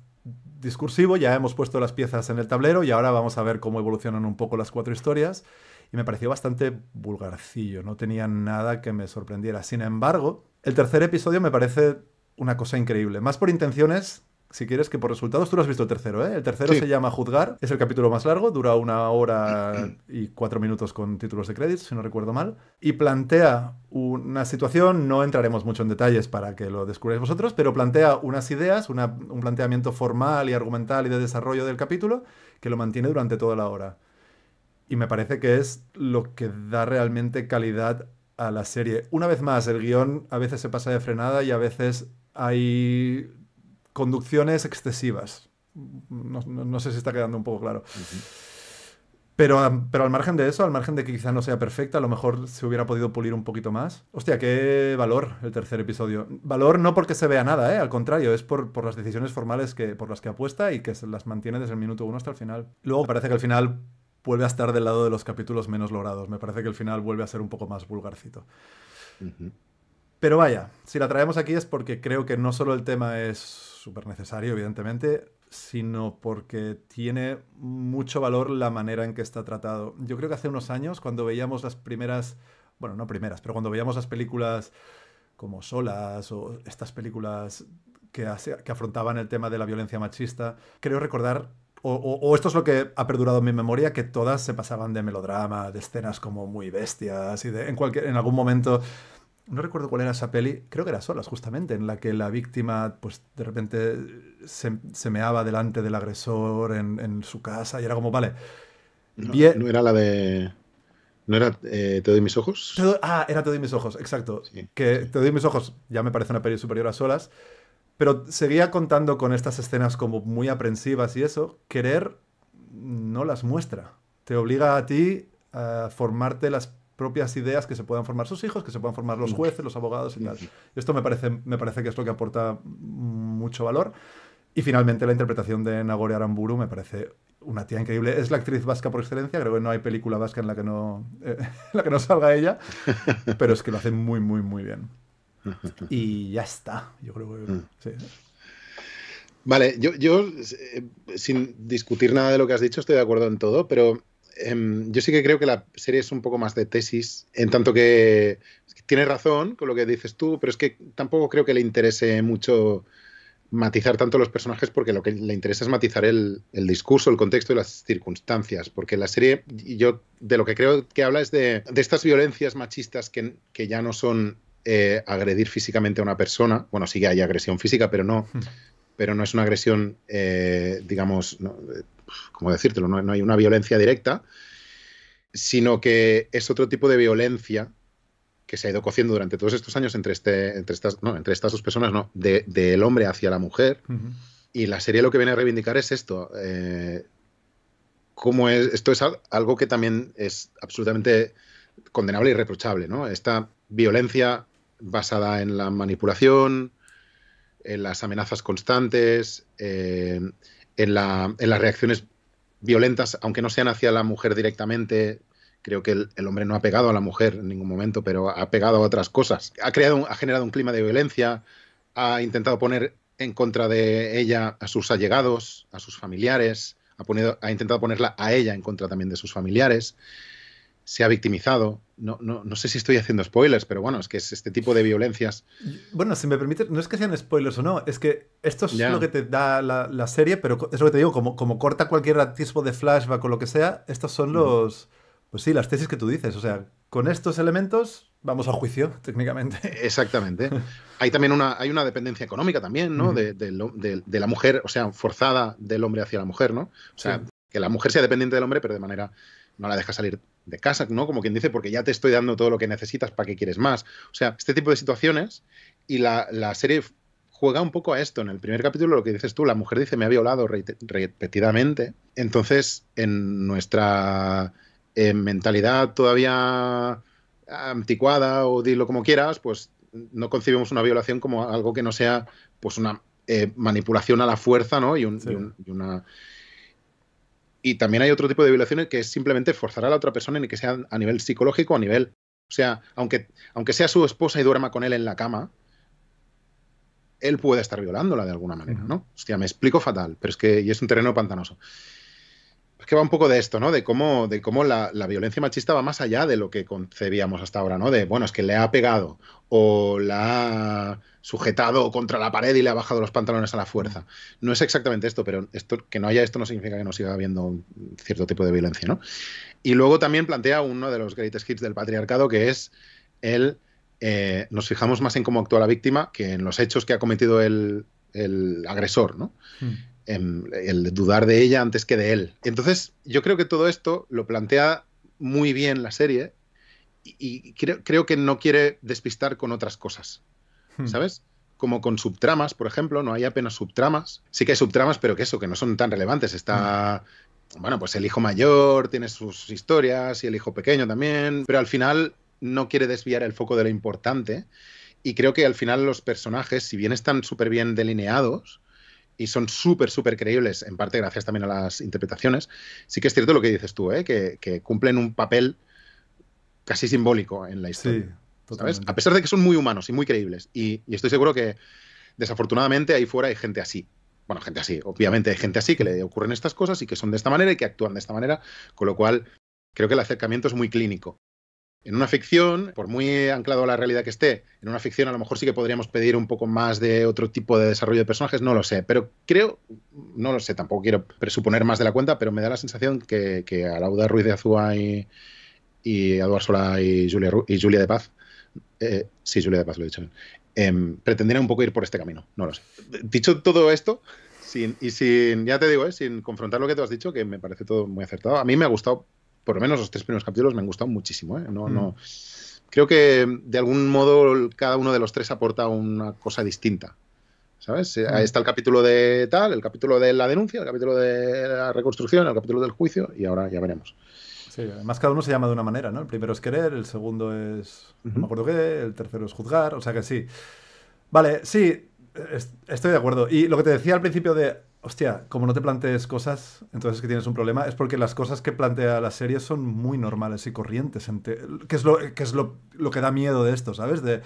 discursivo, ya hemos puesto las piezas en el tablero y ahora vamos a ver cómo evolucionan un poco las cuatro historias. Y me pareció bastante vulgarcillo, no tenía nada que me sorprendiera. Sin embargo, el tercer episodio me parece una cosa increíble, más por intenciones si quieres, que por resultados tú lo has visto el tercero, ¿eh? El tercero se llama Juzgar, es el capítulo más largo, dura una hora y cuatro minutos con títulos de créditos, si no recuerdo mal, y plantea una situación, no entraremos mucho en detalles para que lo descubráis vosotros, pero plantea unas ideas, un planteamiento formal y argumental y de desarrollo del capítulo que lo mantiene durante toda la hora. Y me parece que es lo que da realmente calidad a la serie. Una vez más, el guión a veces se pasa de frenada y a veces hay conducciones excesivas. No, sé si está quedando un poco claro. pero, pero al margen de eso, al margen de que quizá no sea perfecta, a lo mejor se hubiera podido pulir un poquito más. Hostia, qué valor el tercer episodio. Valor no porque se vea nada, ¿eh? al contrario, es por, las decisiones formales que, por las que apuesta y que se las mantiene desde el minuto uno hasta el final. Luego parece que al final vuelve a estar del lado de los capítulos menos logrados. Me parece que el final vuelve a ser un poco más vulgarcito. Pero vaya, si la traemos aquí es porque creo que no solo el tema es súper necesario, evidentemente, sino porque tiene mucho valor la manera en que está tratado. Yo creo que hace unos años, cuando veíamos las primeras, bueno, no primeras, pero cuando veíamos las películas como Solas o estas películas que, que afrontaban el tema de la violencia machista, creo recordar o, esto es lo que ha perdurado en mi memoria, que todas se pasaban de melodrama, de escenas como muy bestias y en, cualquier, en algún momento no recuerdo cuál era esa peli, creo que era Solas, justamente, en la que la víctima, pues de repente se, meaba delante del agresor en, su casa y era como, vale. No, era la de. ¿No era eh, Te doy mis ojos? Ah, era Te doy mis ojos, exacto. que Te doy mis ojos ya me parece una peli superior a Solas, pero seguía contando con estas escenas como muy aprensivas y eso. Querer no las muestra. Te obliga a ti a formarte las propias ideas que se puedan formar sus hijos, que se puedan formar los mm. jueces, los abogados y mm, tal. Mm. Esto me parece, me parece que es lo que aporta mucho valor. Y finalmente la interpretación de Nagore Aramburu me parece una tía increíble. Es la actriz vasca por excelencia, creo que no hay película vasca en la que no, eh, la que no salga ella, pero es que lo hace muy, muy, muy bien. Y ya está, yo creo que... Vale, yo, eh, sin discutir nada de lo que has dicho, estoy de acuerdo en todo, pero Em, yo sí que creo que la serie es un poco más de tesis, en tanto que tiene razón con lo que dices tú, pero es que tampoco creo que le interese mucho matizar tanto los personajes porque lo que le interesa es matizar el, discurso, el contexto y las circunstancias, porque la serie, yo de lo que creo que habla es de, estas violencias machistas que, que ya no son eh, agredir físicamente a una persona, bueno, sí que hay agresión física, pero no, hmm. pero no es una agresión, eh, digamos, como decírtelo? No, hay una violencia directa, sino que es otro tipo de violencia que se ha ido cociendo durante todos estos años entre, este, entre, estas, entre estas dos personas, no, del hombre hacia la mujer. Y la serie lo que viene a reivindicar es esto. Eh, esto es algo que también es absolutamente condenable y reprochable, ¿no? Esta violencia basada en la manipulación, en las amenazas constantes, eh, en, las reacciones violentas, aunque no sean hacia la mujer directamente, creo que el, hombre no ha pegado a la mujer en ningún momento, pero ha pegado a otras cosas. Ha, creado, ha generado un clima de violencia, ha intentado poner en contra de ella a sus allegados, a sus familiares, ha, ha intentado ponerla a ella en contra también de sus familiares se ha victimizado. No, no, sé si estoy haciendo spoilers, pero bueno, es que es este tipo de violencias. Bueno, si me permite no es que sean spoilers o no, es que esto es lo que te da la, serie, pero es lo que te digo, como, como corta cualquier atisbo de flashback o lo que sea, estos son los. Pues sí, las tesis que tú dices. O sea, con estos elementos vamos a juicio, técnicamente. Exactamente. Hay también una, hay una dependencia económica también, ¿no? de, la mujer, o sea, forzada del hombre hacia la mujer, ¿no? O sea, que la mujer sea dependiente del hombre, pero de manera no la deja salir de casa, ¿no? Como quien dice, porque ya te estoy dando todo lo que necesitas, ¿para que quieres más? O sea, este tipo de situaciones y la, serie juega un poco a esto. En el primer capítulo lo que dices tú, la mujer dice, me ha violado repetidamente. Entonces, en nuestra eh, mentalidad todavía anticuada o dilo como quieras, pues no concibimos una violación como algo que no sea pues una eh, manipulación a la fuerza, ¿no? y una y también hay otro tipo de violaciones que es simplemente forzar a la otra persona ni que sea a nivel psicológico a nivel. O sea, aunque, aunque sea su esposa y duerma con él en la cama, él puede estar violándola de alguna manera, ¿no? Hostia, me explico fatal, pero es que y es un terreno pantanoso que va un poco de esto, ¿no? De cómo, de cómo la, violencia machista va más allá de lo que concebíamos hasta ahora, ¿no? De, bueno, es que le ha pegado o la ha sujetado contra la pared y le ha bajado los pantalones a la fuerza. No es exactamente esto, pero esto, que no haya esto no significa que no siga habiendo cierto tipo de violencia, ¿no? Y luego también plantea uno de los greatest hits del patriarcado, que es el... Eh, nos fijamos más en cómo actúa la víctima que en los hechos que ha cometido el, agresor, ¿no? Hmm. Em, el dudar de ella antes que de él. Entonces, yo creo que todo esto lo plantea muy bien la serie y, creo, que no quiere despistar con otras cosas, hmm. ¿sabes? Como con subtramas, por ejemplo, no hay apenas subtramas. Sí que hay subtramas, pero que eso, que no son tan relevantes. Está hmm. bueno, pues el hijo mayor tiene sus historias y el hijo pequeño también, pero al final no quiere desviar el foco de lo importante. Y creo que al final los personajes, si bien están súper bien delineados, y son súper, súper creíbles, en parte gracias también a las interpretaciones. Sí que es cierto lo que dices tú, ¿eh? que, cumplen un papel casi simbólico en la historia. A pesar de que son muy humanos y muy creíbles. y, estoy seguro que, desafortunadamente, ahí fuera hay gente así. Bueno, gente así, obviamente hay gente así que le ocurren estas cosas y que son de esta manera y que actúan de esta manera, con lo cual creo que el acercamiento es muy clínico en una ficción, por muy anclado a la realidad que esté, en una ficción a lo mejor sí que podríamos pedir un poco más de otro tipo de desarrollo de personajes, no lo sé, pero creo, no lo sé, tampoco quiero presuponer más de la cuenta, pero me da la sensación que, que a Ruiz de Azúa y, y Eduardo Sola y Julia, y Julia de Paz, eh, sí, Julia de Paz lo he dicho bien, eh, un poco ir por este camino, no lo sé. Dicho todo esto, sin, y sin, ya te digo, eh, sin confrontar lo que tú has dicho, que me parece todo muy acertado, a mí me ha gustado por lo menos los tres primeros capítulos me han gustado muchísimo. ¿eh? No, no, mm. creo que de algún modo cada uno de los tres aporta una cosa distinta. ¿Sabes? Eh, ahí mm. está el capítulo de tal, el capítulo de la denuncia, el capítulo de la reconstrucción, el capítulo del juicio y ahora ya veremos. Sí, además cada uno se llama de una manera, ¿no? El primero es querer, el segundo es no me acuerdo qué, el tercero es juzgar, o sea que sí. Vale, sí, estoy de acuerdo. Y lo que te decía al principio de hostia, como no te plantees cosas, entonces que tienes un problema, es porque las cosas que plantea la serie son muy normales y corrientes, que es, lo, que, es lo, que da miedo de esto, ¿sabes? De,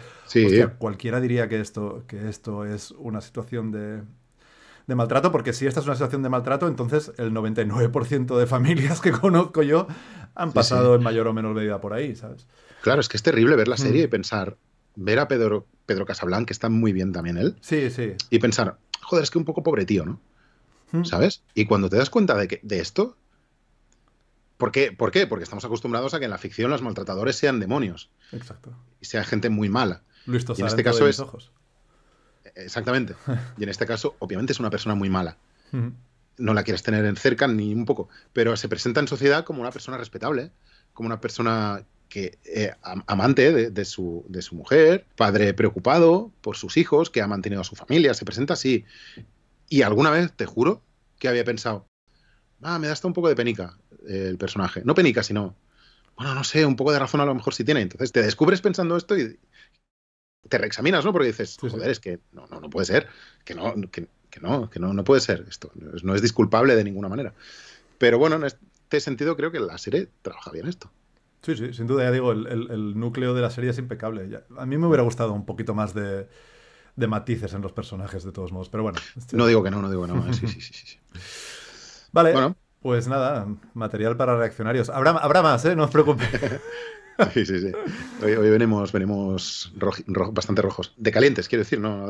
cualquiera diría que esto, que esto es una situación de, maltrato, porque si esta es una situación de maltrato, entonces el 99% de familias que conozco yo han pasado en mayor o menor medida por ahí, ¿sabes? Claro, es que es terrible ver la mm. serie y pensar, ver a Pedro, Pedro Casablanca, que está muy bien también él. Sí, sí. Y pensar, joder, es que un poco pobre tío, ¿no? ¿sabes? Y cuando te das cuenta de, que, de esto, ¿por qué? ¿por qué? Porque estamos acostumbrados a que en la ficción los maltratadores sean demonios. Exacto. Y sea gente muy mala. Luis y en este caso es... Ojos. Exactamente. Y en este caso, obviamente, es una persona muy mala. No la quieres tener en cerca ni un poco. Pero se presenta en sociedad como una persona respetable, como una persona que eh, amante de, su, de, su, mujer, padre preocupado por sus hijos, que ha mantenido a su familia, se presenta así. Y alguna vez, te juro, que había pensado, ah, me da hasta un poco de penica eh, el personaje. No penica, sino, bueno, no sé, un poco de razón a lo mejor si tiene. Entonces te descubres pensando esto y te reexaminas, ¿no? Porque dices, joder, es que no, no, no puede ser, que no, que, no, que no, no puede ser esto. No es disculpable de ninguna manera. Pero bueno, en este sentido creo que la serie trabaja bien esto. Sí, sí, sin duda, ya digo, el, núcleo de la serie es impecable. a mí me hubiera gustado un poquito más de, de matices en los personajes, de todos modos. Pero bueno. Este no digo que no, no digo que no. Eh, sí, sí, sí. sí. Vale. Pues nada, material para reaccionarios. Habrá, habrá más, ¿eh? No os preocupéis. sí, sí, sí. Hoy, venimos, bastante rojos. De calientes, quiero decir, ¿no?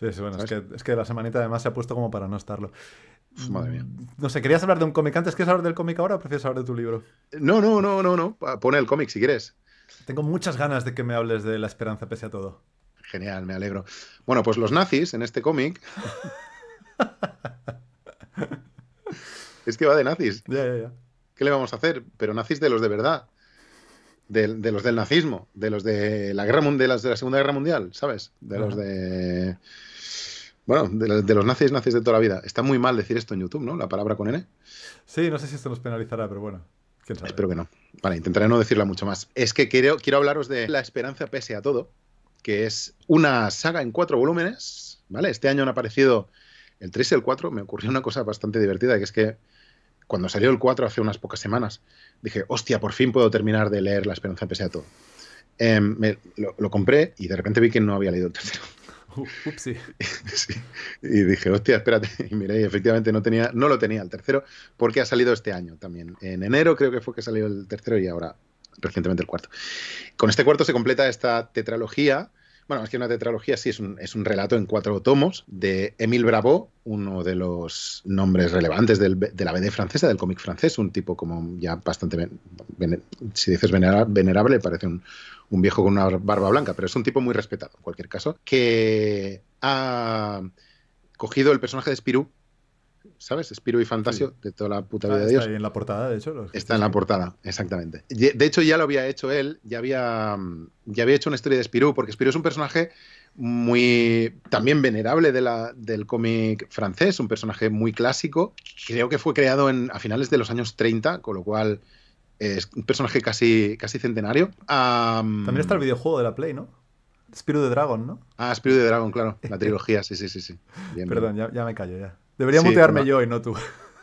bueno, es que, la semanita además se ha puesto como para no estarlo. Pues, madre mía. Mm, no sé, ¿querías hablar de un cómic antes? ¿Quieres hablar del cómic ahora o prefieres hablar de tu libro? No, no, no, no, no. Pone el cómic si quieres. Tengo muchas ganas de que me hables de La Esperanza pese a todo. Genial, me alegro. Bueno, pues los nazis en este cómic. es que va de nazis. Ya, ya, ya. ¿Qué le vamos a hacer? Pero nazis de los de verdad. De, los del nazismo, de los de la guerra de, de la Segunda Guerra Mundial, ¿sabes? De los de. Bueno, de, los nazis, nazis de toda la vida. Está muy mal decir esto en YouTube, ¿no? La palabra con N. Sí, no sé si esto nos penalizará, pero bueno. ¿quién sabe? Espero que no. Vale, intentaré no decirla mucho más. Es que quiero hablaros de la esperanza pese a todo, que es una saga en cuatro volúmenes, ¿vale? Este año han aparecido el 3 y el 4, me ocurrió una cosa bastante divertida, que es que cuando salió el 4 hace unas pocas semanas, dije, hostia, por fin puedo terminar de leer La esperanza pese a todo. Em, lo, compré y de repente vi que no había leído el tercero. Uh, upsi. Y dije, hostia, espérate. Y miré, efectivamente no, tenía, no lo tenía el tercero, porque ha salido este año también. En enero creo que fue que salió el tercero y ahora recientemente el cuarto. Con este cuarto se completa esta tetralogía. Bueno, es que una tetralogía sí es un, relato en cuatro tomos de Émile Bravo, uno de los nombres relevantes de la BD francesa, del cómic francés, un tipo como ya bastante, si dices venerable, parece un, un viejo con una barba blanca, pero es un tipo muy respetado en cualquier caso, que ha cogido el personaje de Spirou ¿sabes? Spirou y Fantasio de toda la puta vida de Dios. Está ahí en la portada, de hecho. está en la portada, exactamente. De hecho, ya lo había hecho él, ya había, mm, ya había hecho una historia de Spirou, porque Spirou es un personaje muy también venerable de la, del cómic francés, un personaje muy clásico. Creo que fue creado en, a finales de los años 30, con lo cual es un personaje casi, casi centenario. también está el videojuego de la Play, ¿no? Spirou de Dragon, ¿no? Ah, Spirou de Dragon, claro. La trilogía, sí, sí, sí. sí. Perdón, ya me callo ya. Debería mutearme yo y no tú.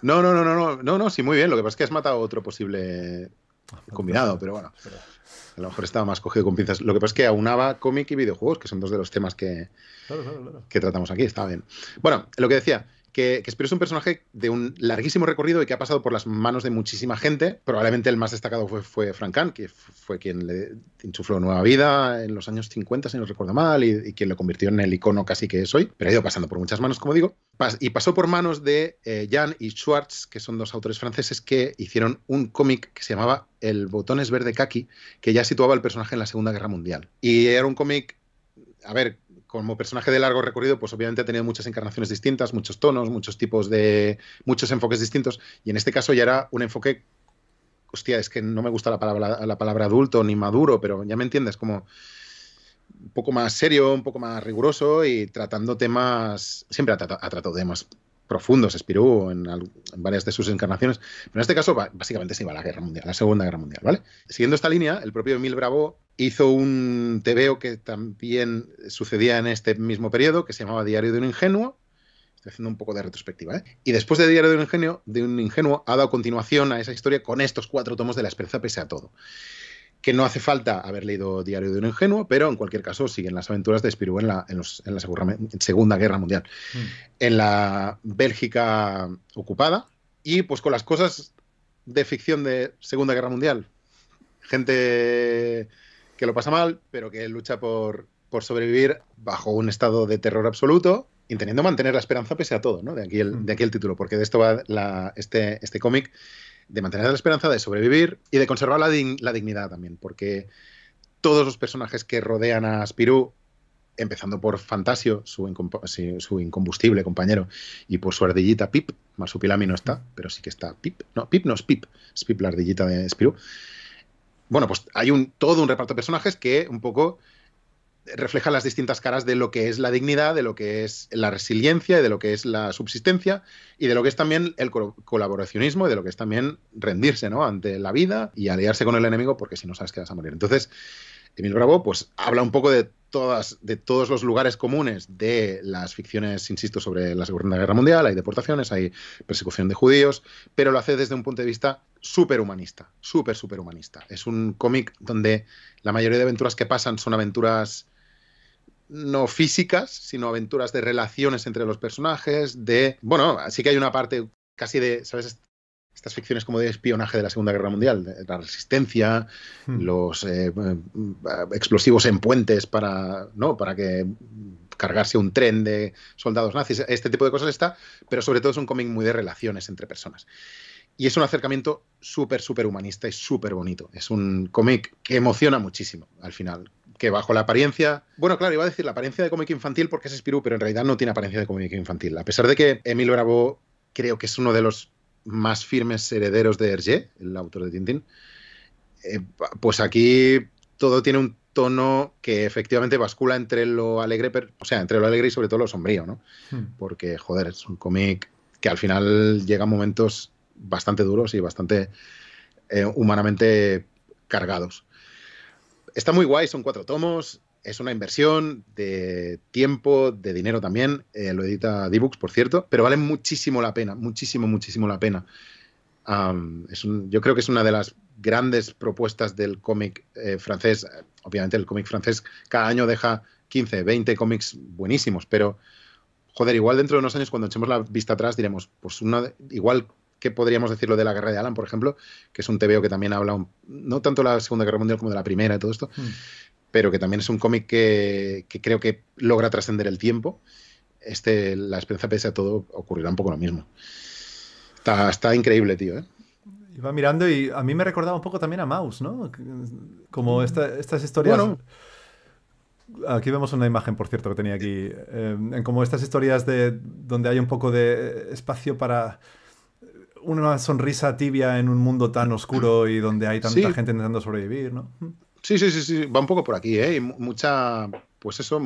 No, no, no, no, no, no, no, sí, muy bien. Lo que pasa es que has matado otro posible ah, combinado, pero bueno. A lo mejor estaba más cogido con pinzas. Lo que pasa es que aunaba cómic y videojuegos, que son dos de los temas que, que tratamos aquí. Está bien. Bueno, lo que decía, que, es un personaje de un larguísimo recorrido y que ha pasado por las manos de muchísima gente. Probablemente el más destacado fue, fue Frank Kahn, que fue quien le insufló nueva vida en los años 50, si no recuerdo mal, y, quien lo convirtió en el icono casi que es hoy. Pero ha ido pasando por muchas manos, como digo. y pasó por manos de eh, Jan y Schwartz, que son dos autores franceses que hicieron un cómic que se llamaba El Botones verde kaki, que ya situaba al personaje en la Segunda Guerra Mundial. Y era un cómic a ver, como personaje de largo recorrido, pues obviamente ha tenido muchas encarnaciones distintas, muchos tonos, muchos tipos de. muchos enfoques distintos. Y en este caso ya era un enfoque. Hostia, es que no me gusta la palabra, la palabra adulto ni maduro, pero ya me entiendes, como un poco más serio, un poco más riguroso y tratando temas. Siempre ha, tratado, ha tratado temas profundos, se en, en, varias de sus encarnaciones. Pero en este caso, básicamente se iba a la Guerra Mundial, la Segunda Guerra Mundial, ¿vale? Siguiendo esta línea, el propio Emil Bravo hizo un tebeo que también sucedía en este mismo periodo, que se llamaba Diario de un Ingenuo. Estoy haciendo un poco de retrospectiva, ¿eh? Y después de Diario de un Ingenuo, de un ingenuo ha dado continuación a esa historia con estos cuatro tomos de La Esperanza pese a todo que no hace falta haber leído Diario de un ingenuo, pero en cualquier caso siguen las aventuras de Spirou en la, en Segunda Guerra Mundial, mm. en la Bélgica ocupada, y pues con las cosas de ficción de Segunda Guerra Mundial. Gente que lo pasa mal, pero que lucha por, sobrevivir bajo un estado de terror absoluto, intentando mantener la esperanza pese a todo, ¿no? De aquí el, mm. de título, porque de esto va este, este cómic de mantener la esperanza, de sobrevivir y de conservar la, dignidad también, porque todos los personajes que rodean a Spirou empezando por Fantasio, su, incombustible compañero, y por su ardillita Pip, Marsupilami no está, pero sí que está Pip, no, Pip no es Pip, es Pip la ardillita de Spirou. Bueno, pues hay un, todo un reparto de personajes que un poco refleja las distintas caras de lo que es la dignidad, de lo que es la resiliencia, y de lo que es la subsistencia y de lo que es también el colaboracionismo y de lo que es también rendirse ¿no? ante la vida y aliarse con el enemigo porque si no sabes que vas a morir. Entonces, Emil Bravo pues habla un poco de, todas, de todos los lugares comunes de las ficciones, insisto, sobre la Segunda Guerra Mundial, hay deportaciones, hay persecución de judíos, pero lo hace desde un punto de vista superhumanista, super, súper, súper humanista. Es un cómic donde la mayoría de aventuras que pasan son aventuras no físicas, sino aventuras de relaciones entre los personajes, de... Bueno, así que hay una parte casi de, ¿sabes? Estas ficciones como de espionaje de la Segunda Guerra Mundial, la resistencia, hmm. los eh, eh, explosivos en puentes para, ¿no? para que cargarse un tren de soldados nazis, este tipo de cosas está, pero sobre todo es un cómic muy de relaciones entre personas. Y es un acercamiento súper, súper humanista y súper bonito. Es un cómic que emociona muchísimo al final, bajo la apariencia, bueno, claro, iba a decir la apariencia de cómic infantil porque es Spirou, pero en realidad no tiene apariencia de cómic infantil. A pesar de que Emil Bravo creo que es uno de los más firmes herederos de Hergé, el autor de Tintín, eh, pues aquí todo tiene un tono que efectivamente bascula entre lo alegre, o sea, entre lo alegre y sobre todo lo sombrío, ¿no? Hmm. Porque, joder, es un cómic que al final llega a momentos bastante duros y bastante eh, humanamente cargados está muy guay, son cuatro tomos, es una inversión de tiempo, de dinero también, eh, lo edita D-Books, por cierto, pero vale muchísimo la pena, muchísimo, muchísimo la pena. yo creo que es una de las grandes propuestas del cómic eh, francés. Obviamente el cómic francés cada año deja 15, 20 cómics buenísimos, pero joder, igual dentro de unos años cuando echemos la vista atrás diremos, pues una, igual que podríamos decirlo de la guerra de Alan, por ejemplo, que es un TVO que también habla, no tanto de la Segunda Guerra Mundial como de la Primera y todo esto, hmm. pero que también es un cómic que, creo que logra trascender el tiempo. Este, la experiencia pese a todo, ocurrirá un poco lo mismo. Está, increíble, tío. ¿eh? Iba mirando y a mí me recordaba un poco también a Mouse, ¿no? Como mm. estas historias... Bueno. Aquí vemos una imagen, por cierto, que tenía aquí. Eh, en como estas historias de donde hay un poco de espacio para una sonrisa tibia en un mundo tan oscuro mm. y donde hay tanta gente intentando sobrevivir, ¿no? Mm. Sí, sí, sí, sí, va un poco por aquí, ¿eh? mucha, pues eso,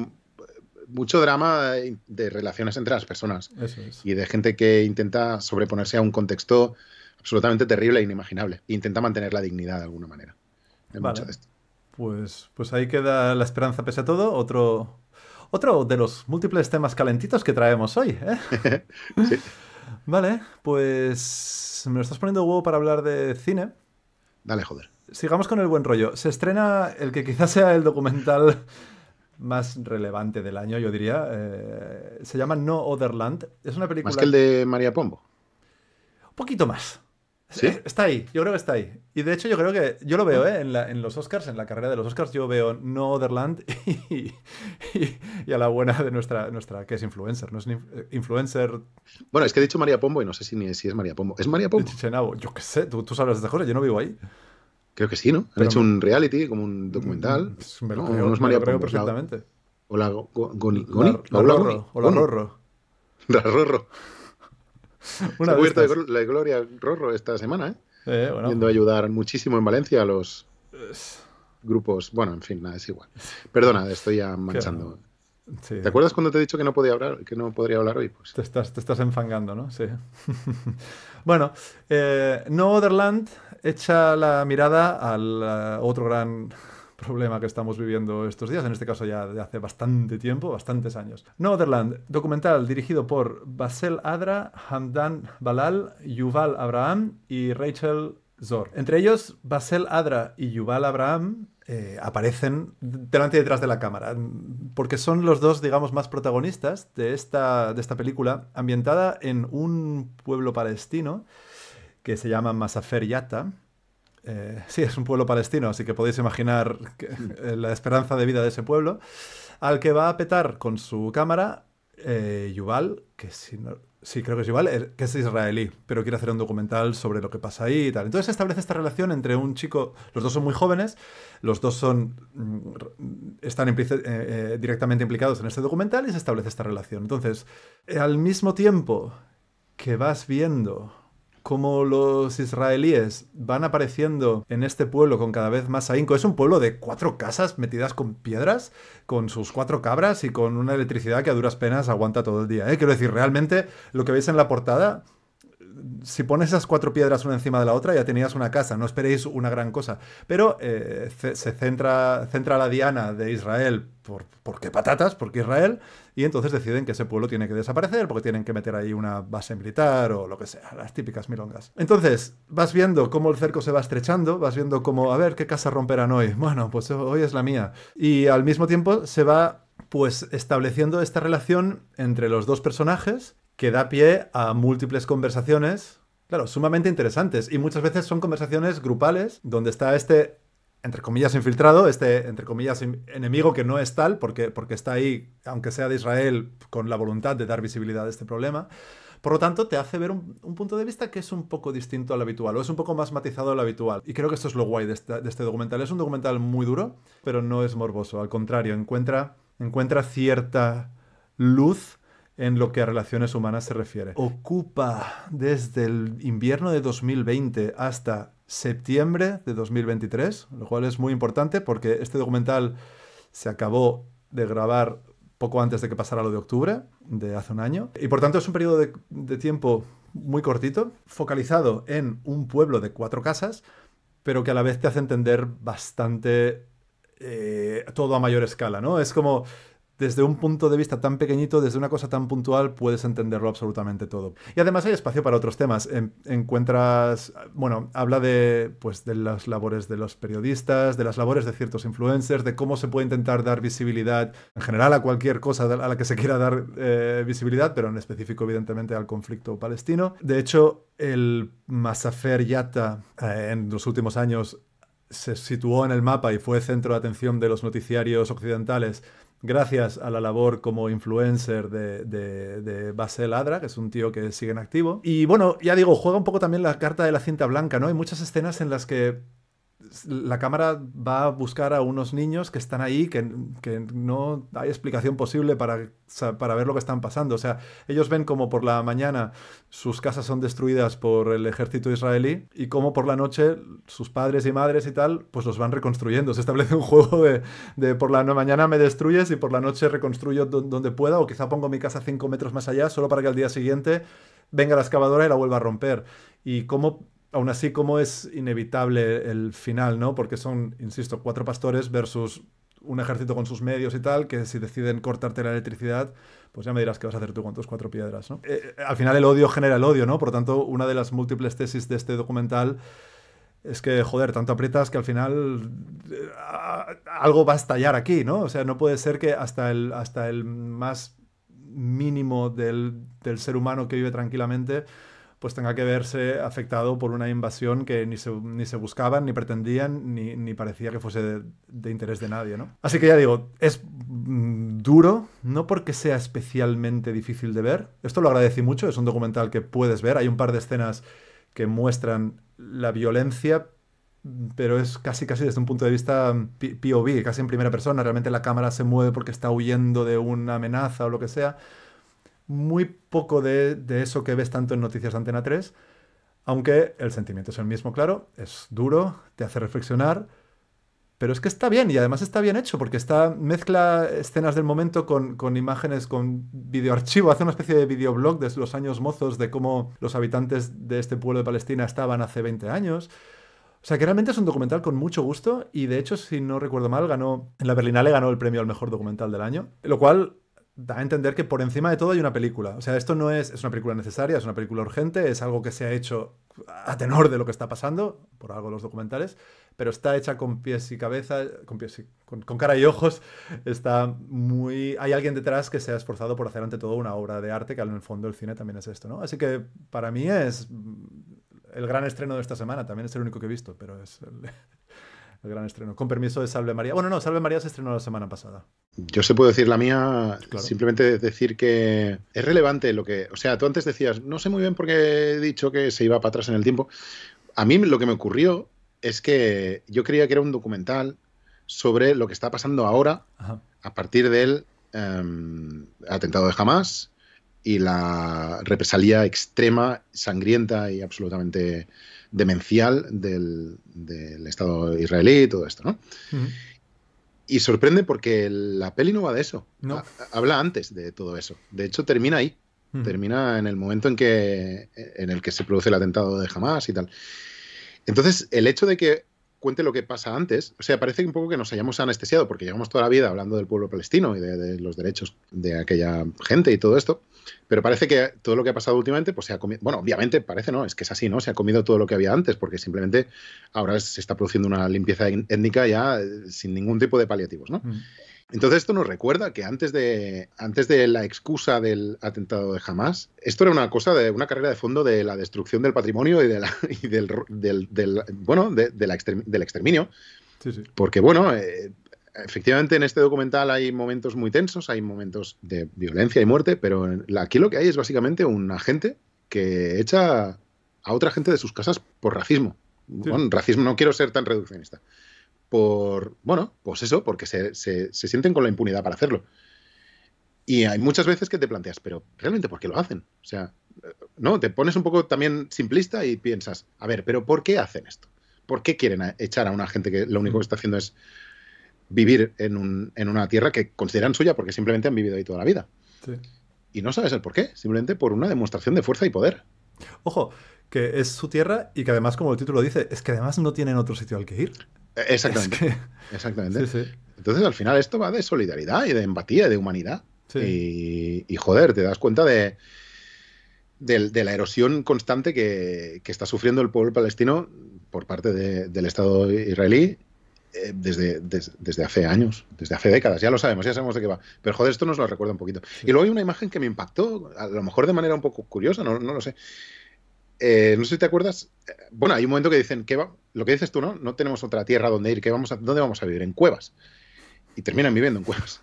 mucho drama de relaciones entre las personas y de gente que intenta sobreponerse a un contexto absolutamente terrible e inimaginable. E intenta mantener la dignidad de alguna manera. Pues, pues ahí queda la esperanza pese a todo. Otro, otro de los múltiples temas calentitos que traemos hoy. ¿eh? sí. Vale, pues me lo estás poniendo huevo para hablar de cine. Dale, joder. Sigamos con el buen rollo. Se estrena el que quizás sea el documental más relevante del año, yo diría. Eh, se llama No Otherland. Es una película... Más que el de María Pombo. Un poquito más. ¿Sí? Eh, está ahí, yo creo que está ahí. Y de hecho yo creo que, yo lo veo, mm. ¿eh? en, los Oscars, en la carrera de los Oscars, yo veo No Otherland y, y, a la buena de nuestra, nuestra, que es influencer, no es eh, influencer... Bueno, es que he dicho María Pombo y no sé si, ni, si es María Pombo. ¿Es María Pombo? Chichenabo. Yo qué sé, ¿Tú, sabes de estas cosas, yo no vivo ahí. Creo que sí, ¿no? Han hecho un reality, como un documental. Mm, me lo no, no es María Pombo, perfectamente. O la Goni. O la Rorro. La Rorro. Una Se de la Gloria Rorro esta semana, ¿eh? eh ayudar muchísimo en Valencia a los grupos. Bueno, en fin, nada, es igual. Perdona, estoy ya manchando. ¿Te acuerdas cuando te he dicho que no podía hablar, que no podría hablar hoy? Pues? Te, estás, te estás enfangando, ¿no? Sí. bueno, eh, No Otherland echa la mirada al eh, otro gran problema que estamos viviendo estos días, en este caso ya de hace bastante tiempo, bastantes años. Notherland, documental dirigido por Basel Adra, Hamdan Balal, Yuval Abraham y Rachel Zor. Entre ellos, Basel Adra y Yuval Abraham eh, aparecen delante y detrás de la cámara, porque son los dos, digamos, más protagonistas de esta, de esta película, ambientada en un pueblo palestino que se llama Masafer Yatta, eh, sí, es un pueblo palestino, así que podéis imaginar eh, la esperanza de vida de ese pueblo. Al que va a petar con su cámara eh, Yuval, que sí, creo que es Yuval, que es israelí, pero quiere hacer un documental sobre lo que pasa ahí y tal. Entonces se establece esta relación entre un chico, los dos son muy jóvenes, los dos son, mm, están directamente implicados en este documental y se establece esta relación. Entonces, al mismo tiempo que vas viendo cómo los israelíes van apareciendo en este pueblo con cada vez más ahínco. Es un pueblo de cuatro casas metidas con piedras, con sus cuatro cabras y con una electricidad que a duras penas aguanta todo el día. ¿eh? Quiero decir, realmente lo que veis en la portada si pones esas cuatro piedras una encima de la otra, ya tenías una casa, no esperéis una gran cosa. Pero eh, se, centra, la diana de Israel, por, qué patatas, porque Israel, y entonces deciden que ese pueblo tiene que desaparecer porque tienen que meter ahí una base militar o lo que sea, las típicas milongas. Entonces, vas viendo cómo el cerco se va estrechando, vas viendo cómo, a ver, ¿qué casa romperán hoy? Bueno, pues hoy es la mía. Y al mismo tiempo se va pues estableciendo esta relación entre los dos personajes que da pie a múltiples conversaciones Claro, sumamente interesantes. Y muchas veces son conversaciones grupales donde está este entre comillas, infiltrado, este, entre comillas, enemigo que no es tal, porque, porque está ahí, aunque sea de Israel, con la voluntad de dar visibilidad a este problema. Por lo tanto, te hace ver un, punto de vista que es un poco distinto al habitual, o es un poco más matizado al habitual. Y creo que esto es lo guay de, este documental. Es un documental muy duro, pero no es morboso. Al contrario, encuentra, encuentra cierta luz en lo que a relaciones humanas se refiere. Ocupa desde el invierno de 2020 hasta septiembre de 2023, lo cual es muy importante porque este documental se acabó de grabar poco antes de que pasara lo de octubre, de hace un año, y por tanto es un periodo de, tiempo muy cortito, focalizado en un pueblo de cuatro casas, pero que a la vez te hace entender bastante eh, todo a mayor escala, ¿no? Es como desde un punto de vista tan pequeñito, desde una cosa tan puntual, puedes entenderlo absolutamente todo. Y además hay espacio para otros temas. encuentras, bueno, habla de, pues, de las labores de los periodistas, de las labores de ciertos influencers, de cómo se puede intentar dar visibilidad en general a cualquier cosa a la que se quiera dar eh, visibilidad, pero en específico, evidentemente, al conflicto palestino. De hecho, el Masafer Yatta eh, en los últimos años se situó en el mapa y fue centro de atención de los noticiarios occidentales gracias a la labor como influencer de, de, de Basel Adra, que es un tío que sigue en activo. Y bueno, ya digo, juega un poco también la carta de la cinta blanca, ¿no? Hay muchas escenas en las que la cámara va a buscar a unos niños que están ahí, que, que no hay explicación posible para, para, ver lo que están pasando. O sea, ellos ven como por la mañana sus casas son destruidas por el ejército israelí y como por la noche sus padres y madres y tal, pues los van reconstruyendo. Se establece un juego de, de por la mañana me destruyes y por la noche reconstruyo donde pueda o quizá pongo mi casa cinco metros más allá solo para que al día siguiente venga la excavadora y la vuelva a romper. Y cómo aún así, como es inevitable el final, ¿no? Porque son, insisto, cuatro pastores versus un ejército con sus medios y tal, que si deciden cortarte la electricidad, pues ya me dirás qué vas a hacer tú con tus cuatro piedras, ¿no? Eh, al final el odio genera el odio, ¿no? Por lo tanto, una de las múltiples tesis de este documental es que, joder, tanto aprietas que al final eh, algo va a estallar aquí, ¿no? O sea, no puede ser que hasta el, hasta el más mínimo del, del ser humano que vive tranquilamente pues tenga que verse afectado por una invasión que ni se, buscaban, ni pretendían, ni, parecía que fuese de, interés de nadie, ¿no? Así que ya digo, es mm, duro, no porque sea especialmente difícil de ver, esto lo agradecí mucho, es un documental que puedes ver, hay un par de escenas que muestran la violencia, pero es casi casi desde un punto de vista mm, POV, casi en primera persona, realmente la cámara se mueve porque está huyendo de una amenaza o lo que sea, muy poco de, eso que ves tanto en Noticias Antena 3, aunque el sentimiento es el mismo, claro, es duro, te hace reflexionar, pero es que está bien y además está bien hecho porque está, mezcla escenas del momento con, con imágenes, con videoarchivo, hace una especie de videoblog de los años mozos de cómo los habitantes de este pueblo de Palestina estaban hace 20 años. O sea que realmente es un documental con mucho gusto y de hecho, si no recuerdo mal, ganó en la Berlinale ganó el premio al mejor documental del año, lo cual da a entender que por encima de todo hay una película. O sea, esto no es, una película necesaria, es una película urgente, es algo que se ha hecho a tenor de lo que está pasando, por algo los documentales, pero está hecha con pies y cabeza, con, con, cara y ojos, está muy... Hay alguien detrás que se ha esforzado por hacer ante todo una obra de arte, que en el fondo el cine también es esto, ¿no? Así que para mí es el gran estreno de esta semana, también es el único que he visto, pero es el, gran estreno. Con permiso de Salve María. Bueno, no, Salve María se estrenó la semana pasada. Yo se puedo decir la mía, simplemente decir que es relevante lo que. O sea, tú antes decías, no sé muy bien por qué he dicho que se iba para atrás en el tiempo. A mí lo que me ocurrió es que yo creía que era un documental sobre lo que está pasando ahora a partir del em, atentado de Hamas y la represalia extrema, sangrienta y absolutamente demencial del, Estado israelí y todo esto, ¿no? Y sorprende porque la peli no va de eso. No. Habla antes de todo eso. De hecho, termina ahí. Termina en el momento en que en el que se produce el atentado de Hamas y tal. Entonces, el hecho de que cuente lo que pasa antes. O sea, parece un poco que nos hayamos anestesiado, porque llevamos toda la vida hablando del pueblo palestino y de, los derechos de aquella gente y todo esto, pero parece que todo lo que ha pasado últimamente, pues se ha comido, bueno, obviamente parece, ¿no? Es que es así, ¿no? Se ha comido todo lo que había antes, porque simplemente ahora se está produciendo una limpieza étnica ya eh, sin ningún tipo de paliativos, ¿no? Entonces esto nos recuerda que antes de, antes de la excusa del atentado de Hamas, esto era una cosa de una carrera de fondo de la destrucción del patrimonio y, del, del exterminio. Porque bueno, eh, efectivamente en este documental hay momentos muy tensos, hay momentos de violencia y muerte, pero aquí lo que hay es básicamente un agente que echa a otra gente de sus casas por racismo. racismo no quiero ser tan reduccionista por, bueno, pues eso, porque se, sienten con la impunidad para hacerlo. Y hay muchas veces que te planteas, pero ¿realmente por qué lo hacen? O sea, eh, no, te pones un poco también simplista y piensas, a ver, pero ¿por qué hacen esto? ¿Por qué quieren echar a una gente que lo único que mm. está haciendo es vivir en, en una tierra que consideran suya porque simplemente han vivido ahí toda la vida? Y no sabes el por qué, simplemente por una demostración de fuerza y poder. Ojo, que es su tierra y que además, como el título dice, es que además no tienen otro sitio al que ir. Eh, exactamente. Exactamente. Entonces, al final, esto va de solidaridad y de empatía y de humanidad. Y, joder, te das cuenta de, la erosión constante que, está sufriendo el pueblo palestino por parte del Estado israelí eh, desde, desde hace años, desde hace décadas. Ya lo sabemos, ya sabemos de qué va. Pero joder, esto nos lo recuerda un poquito. Y luego hay una imagen que me impactó, a lo mejor de manera un poco curiosa, no, no lo sé. Eh, no sé si te acuerdas, eh, bueno, hay un momento que dicen, que va? lo que dices tú, ¿no? No tenemos otra tierra donde ir, que vamos a, ¿dónde vamos a vivir? En cuevas. Y terminan viviendo en cuevas.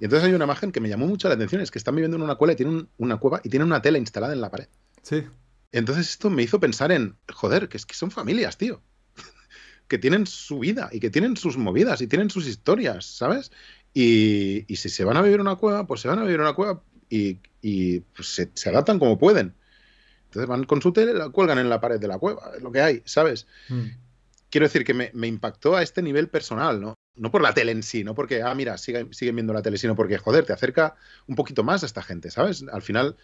Y entonces hay una imagen que me llamó mucho la atención, es que están viviendo en una cueva y tienen una cueva y tienen una tela instalada en la pared. Sí. Entonces esto me hizo pensar en, joder, que es que son familias, tío. que tienen su vida y que tienen sus movidas y tienen sus historias, ¿sabes? Y, si se van a vivir en una cueva, pues se van a vivir en una cueva y, pues, se adaptan como pueden. Entonces van con su tele, la cuelgan en la pared de la cueva, es lo que hay, ¿sabes? Mm. Quiero decir que me, impactó a este nivel personal, ¿no? No por la tele en sí, no porque, ah, mira, siguen, viendo la tele, sino porque, joder, te acerca un poquito más a esta gente, ¿sabes? Al final,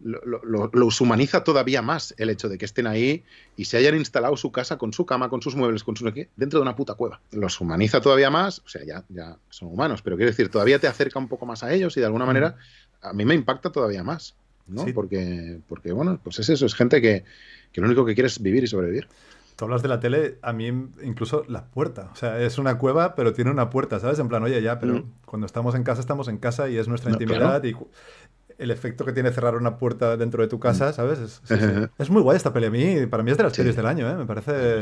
los humaniza todavía más el hecho de que estén ahí y se hayan instalado su casa con su cama, con sus muebles, con sus dentro de una puta cueva. Los humaniza todavía más, o sea, ya, ya son humanos, pero quiero decir, todavía te acerca un poco más a ellos y de alguna mm. manera a mí me impacta todavía más. ¿no? Porque, porque, bueno, pues es eso, es gente que, lo único que quiere es vivir y sobrevivir. Tú hablas de la tele, a mí incluso la puerta, o sea, es una cueva, pero tiene una puerta, ¿sabes? En plan, oye, ya, pero mm. cuando estamos en casa, estamos en casa y es nuestra intimidad y el efecto que tiene cerrar una puerta dentro de tu casa, mm. ¿sabes? Es, muy guay esta peli, a mí, para mí es de las series del año, ¿eh? Me parece,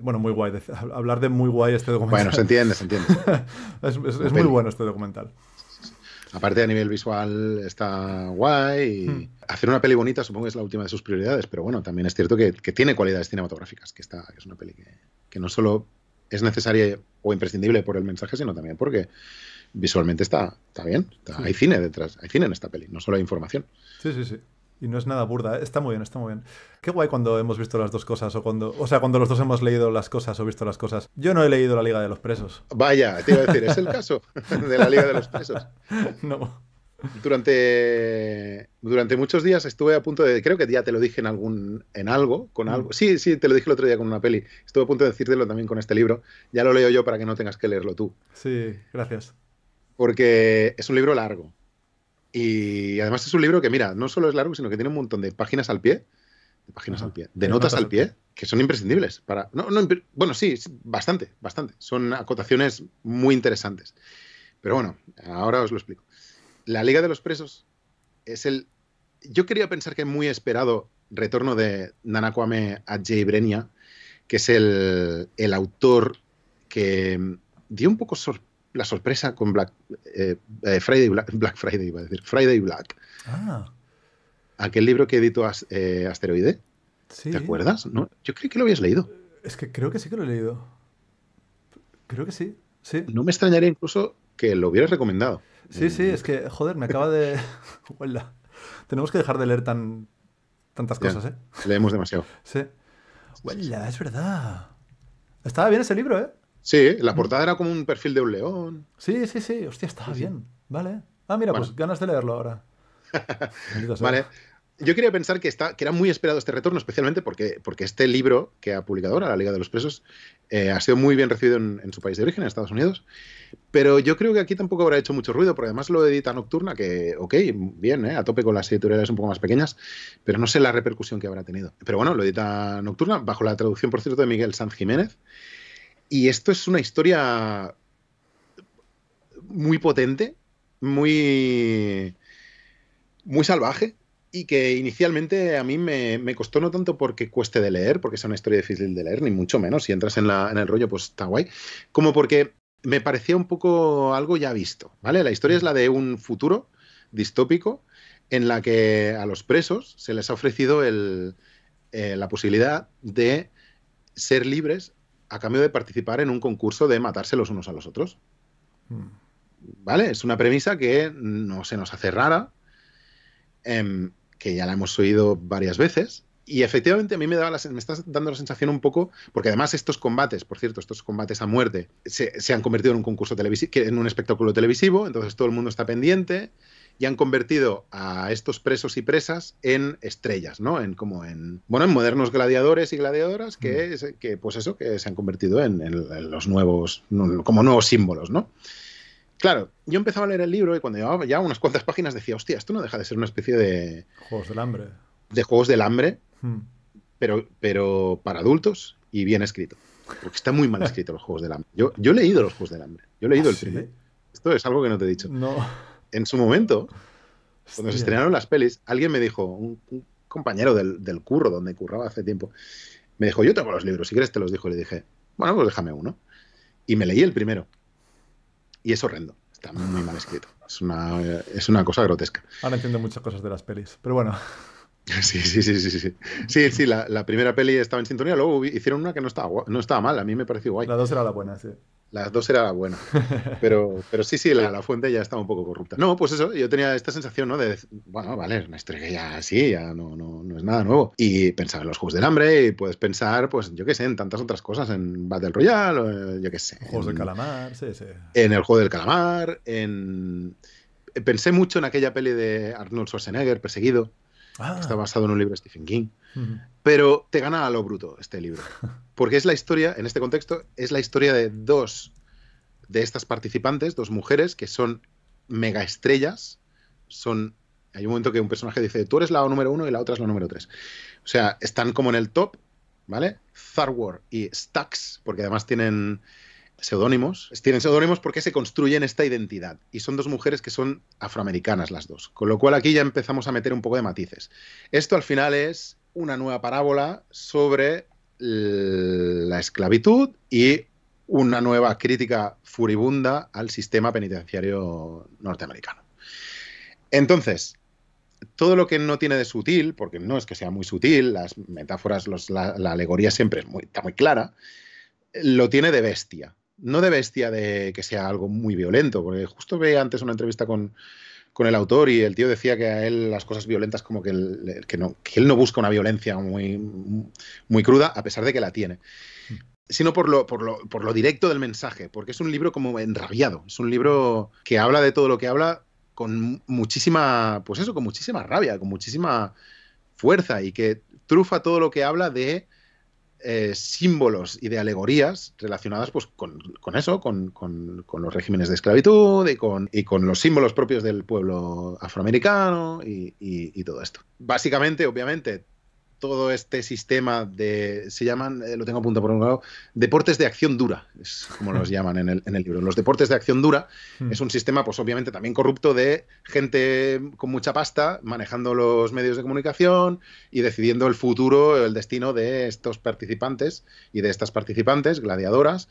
bueno, muy guay, hablar de muy guay este documental. Bueno, se entiende, se entiende. es muy bueno este documental aparte a nivel visual está guay. Y hmm. Hacer una peli bonita supongo que es la última de sus prioridades, pero bueno, también es cierto que, tiene cualidades cinematográficas, que, está, es una peli que, no solo es necesaria o imprescindible por el mensaje, sino también porque visualmente está, bien. Hay cine detrás, hay cine en esta peli, no solo hay información. Sí, sí, sí. Y no es nada burda, ¿eh? está muy bien, está muy bien. Qué guay cuando hemos visto las dos cosas, o cuando, o sea, cuando los dos hemos leído las cosas o visto las cosas. Yo no he leído La Liga de los Presos. Vaya, te iba a decir, es el caso de La Liga de los Presos. No. Durante, durante muchos días estuve a punto de, creo que ya te lo dije en algún, en algo, con algo. Mm. Sí, sí, te lo dije el otro día con una peli. Estuve a punto de decírtelo también con este libro. Ya lo leo yo para que no tengas que leerlo tú. Sí, gracias. Porque es un libro largo. Y además es un libro que, mira, no solo es largo, sino que tiene un montón de páginas al pie, de páginas al pie, de notas al pie, que son imprescindibles para. No, no, bueno, sí, bastante, bastante. Son acotaciones muy interesantes. Pero bueno, ahora os lo explico. La Liga de los Presos es el. Yo quería pensar que muy esperado retorno de Nanakwame jay Brenia, que es el, el autor que mm, dio un poco sorpresa la sorpresa con Black eh, eh, Friday Black, Friday, iba a decir, Friday Black. Ah. Aquel libro que editó eh, Asteroide. Sí. ¿Te acuerdas? Yo creo que lo habías leído. Es que creo que sí que lo he leído. Creo que sí. sí. No me extrañaría incluso que lo hubieras recomendado. Sí, sí, es que, joder, me acaba de. Huela. Tenemos que dejar de leer tan, tantas cosas, ¿eh? Leemos demasiado. Sí. Pues. es verdad. Estaba bien ese libro, ¿eh? Sí, la portada era como un perfil de un león. Sí, sí, sí. Hostia, estaba bien. Vale. Ah, mira, pues ganas de leerlo ahora. vale. Yo quería pensar que, está, que era muy esperado este retorno, especialmente porque, porque este libro que ha publicado ahora, La Liga de los Presos, eh, ha sido muy bien recibido en, su país de origen, en Estados Unidos. Pero yo creo que aquí tampoco habrá hecho mucho ruido, porque además lo edita Nocturna, que, ok, bien, eh, a tope con las editoriales un poco más pequeñas, pero no sé la repercusión que habrá tenido. Pero bueno, lo edita Nocturna, bajo la traducción, por cierto, de Miguel Sanz Jiménez. Y esto es una historia muy potente, muy, muy salvaje y que inicialmente a mí me, costó no tanto porque cueste de leer, porque es una historia difícil de leer, ni mucho menos, si entras en, el rollo pues está guay, como porque me parecía un poco algo ya visto, ¿vale? La historia es la de un futuro distópico en la que a los presos se les ha ofrecido eh, la posibilidad de ser libres a cambio de participar en un concurso de matarse los unos a los otros. ¿Vale? Es una premisa que no se nos hace rara, em, que ya la hemos oído varias veces. Y efectivamente a mí me, daba me está dando la sensación un poco, porque además estos combates, por cierto, estos combates a muerte, se, han convertido en un concurso en un espectáculo televisivo, entonces todo el mundo está pendiente, y han convertido a estos presos y presas en estrellas, ¿no? En como en, bueno, en modernos gladiadores y gladiadoras que, mm. que pues eso, que se han convertido en, los nuevos, como nuevos símbolos, ¿no? Claro, yo empezaba a leer el libro y cuando llevaba ya unas cuantas páginas decía, hostia, esto no deja de ser una especie de... Juegos del hambre. De juegos del hambre, hmm. pero, pero para adultos y bien escrito. Porque está muy mal escrito los juegos del hambre. Yo, yo he leído los juegos del hambre. Yo he leído ¿Ah, el primer. Esto es algo que no te he dicho. No en su momento, cuando se estrenaron las pelis, alguien me dijo, un, compañero del, curro donde curraba hace tiempo, me dijo, yo tengo los libros, si quieres te los dijo le dije, bueno, pues déjame uno. Y me leí el primero. Y es horrendo. Está muy mal escrito. Es una, es una cosa grotesca. Ahora entiendo muchas cosas de las pelis, pero bueno. Sí, sí, sí, sí, sí. Sí, sí, la, primera peli estaba en sintonía, luego hicieron una que no estaba, no estaba mal, a mí me pareció guay. La dos era la buena, sí. Las dos era la buena. Pero, pero sí, sí, la, fuente ya estaba un poco corrupta. No, pues eso, yo tenía esta sensación, ¿no? De, bueno, vale, una estrella ya así, ya no, no, es nada nuevo. Y pensaba en los Juegos del Hambre y puedes pensar, pues yo qué sé, en tantas otras cosas, en Battle Royale, eh, yo qué sé. Juegos del Calamar, sí, sí. En el Juego del Calamar, en... Pensé mucho en aquella peli de Arnold Schwarzenegger, Perseguido, ah. está basado en un libro de Stephen King. Pero te gana a lo bruto este libro. Porque es la historia, en este contexto, es la historia de dos de estas participantes, dos mujeres que son mega estrellas. Son. Hay un momento que un personaje dice: Tú eres la número uno y la otra es la número tres. O sea, están como en el top, ¿vale? Tharwar y Stax, porque además tienen seudónimos. Tienen seudónimos porque se construyen esta identidad. Y son dos mujeres que son afroamericanas las dos. Con lo cual aquí ya empezamos a meter un poco de matices. Esto al final es una nueva parábola sobre la esclavitud y una nueva crítica furibunda al sistema penitenciario norteamericano. Entonces, todo lo que no tiene de sutil, porque no es que sea muy sutil, las metáforas, la, alegoría siempre es muy, está muy clara, lo tiene de bestia. No de bestia de que sea algo muy violento, porque justo veía antes una entrevista con, con el autor y el tío decía que a él las cosas violentas como que, él, no, busca una violencia muy, muy cruda a pesar de que la tiene sino por lo, por, lo, por lo directo del mensaje, porque es un libro como enrabiado, es un libro que habla de todo lo que habla con muchísima, pues eso, con muchísima rabia, con muchísima fuerza y que trufa todo lo que habla de eh, símbolos y de alegorías relacionadas pues, con, eso, con, los regímenes de esclavitud y con, y con los símbolos propios del pueblo afroamericano y todo esto. Básicamente, obviamente, todo este sistema de, se llaman, eh, lo tengo apuntado por un lado, deportes de acción dura, es como los llaman en el, en el libro. Los deportes de acción dura hmm. es un sistema, pues obviamente también corrupto de gente con mucha pasta manejando los medios de comunicación y decidiendo el futuro, el destino de estos participantes y de estas participantes, gladiadoras.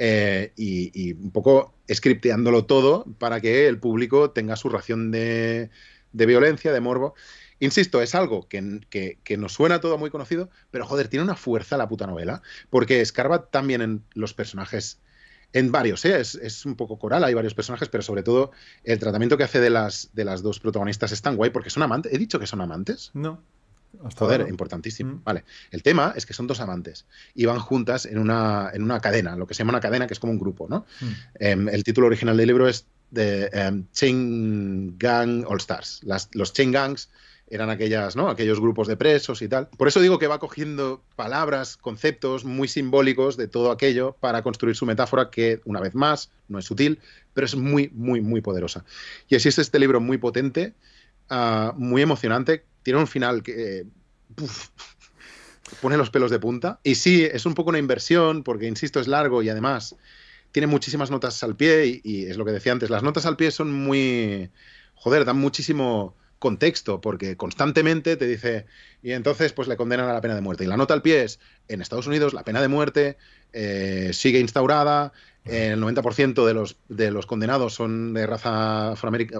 Eh, y, un poco scripteándolo todo para que el público tenga su ración de, de violencia, de morbo. Insisto, es algo que, nos suena todo muy conocido, pero joder, tiene una fuerza la puta novela, porque escarba también en los personajes, en varios, ¿eh? es, es, un poco coral, hay varios personajes, pero sobre todo el tratamiento que hace de las, de las dos protagonistas es tan guay, porque son amantes, he dicho que son amantes. No. Joder, importantísimo. Mm. Vale. El tema es que son dos amantes y van juntas en una, en una cadena, lo que se llama una cadena, que es como un grupo, ¿no? Mm. Em, el título original del libro es de em, Chain Gang All Stars. los Chain Gangs eran aquellas, ¿no? aquellos grupos de presos y tal. Por eso digo que va cogiendo palabras, conceptos muy simbólicos de todo aquello para construir su metáfora que, una vez más, no es sutil, pero es muy, muy, muy poderosa. Y así es este libro muy potente, ah, muy emocionante, tiene un final que... Eh, pone los pelos de punta. Y sí, es un poco una inversión, porque, insisto, es largo y además tiene muchísimas notas al pie y, y es lo que decía antes, las notas al pie son muy... Joder, dan muchísimo contexto, porque constantemente te dice, y entonces pues le condenan a la pena de muerte. Y la nota al pie es, en Estados Unidos la pena de muerte eh, sigue instaurada, eh, el 90% de los, de los condenados son de raza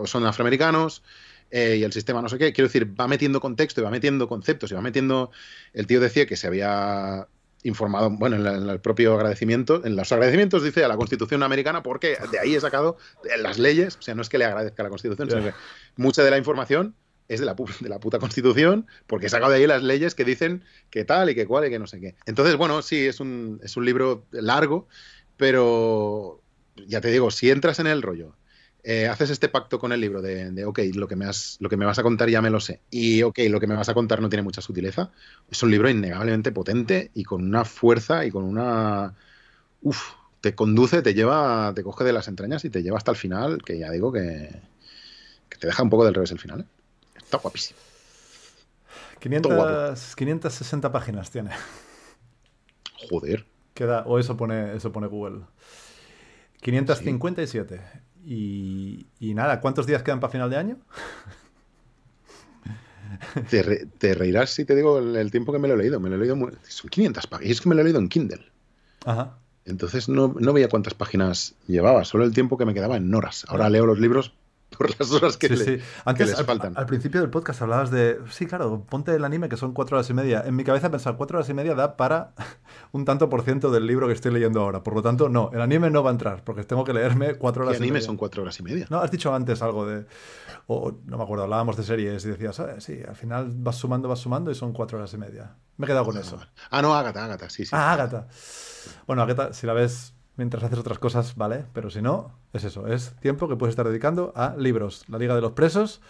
son afroamericanos, eh, y el sistema no sé qué. Quiero decir, va metiendo contexto y va metiendo conceptos y va metiendo... El tío decía que se había informado, bueno, en, el propio agradecimiento, en los agradecimientos dice a la Constitución americana, porque de ahí he sacado las leyes, o sea, no es que le agradezca a la Constitución, sino que mucha de la información es de la, de la puta Constitución, porque he sacado de ahí las leyes que dicen que tal y que cual y que no sé qué. Entonces, bueno, sí, es un, es un libro largo, pero ya te digo, si entras en el rollo eh, haces este pacto con el libro de, ok, lo que, me has, lo que me vas a contar ya me lo sé. Y ok, lo que me vas a contar no tiene mucha sutileza. Es un libro innegablemente potente y con una fuerza y con una... Uf, te conduce, te lleva, te coge de las entrañas y te lleva hasta el final, que ya digo que, te deja un poco del revés el final. ¿eh? Está guapísimo. 500, 560 páginas tiene. Joder. Queda, o eso pone, eso pone Google. 557. Y, nada, ¿cuántos días quedan para final de año? Te, reirás si te digo el, tiempo que me lo he leído. Me lo he leído son 500 páginas. Y Es que me lo he leído en Kindle. Ajá. Entonces no, no, veía cuántas páginas llevaba, solo el tiempo que me quedaba en horas. Ahora leo los libros por las horas que, sí, Antes, les faltan. Al, principio del podcast hablabas de, sí, claro, ponte el anime que son cuatro horas y media. En mi cabeza pensar cuatro horas y media da para un tanto por ciento del libro que estoy leyendo ahora. Por lo tanto, no, el anime no va a entrar porque tengo que leerme cuatro horas y media. El anime son cuatro horas y media? No, has dicho antes algo de, no me acuerdo, hablábamos de series y decías, ah, sí, al final vas sumando, vas sumando y son cuatro horas y media. Me he quedado con ah, eso. Ah, no, Ágata, Ágata, sí, sí. Ah, Ágata. Bueno, Ágata, si la ves mientras haces otras cosas, vale, pero si no, es eso, es tiempo que puedes estar dedicando a libros. La Liga de los Presos,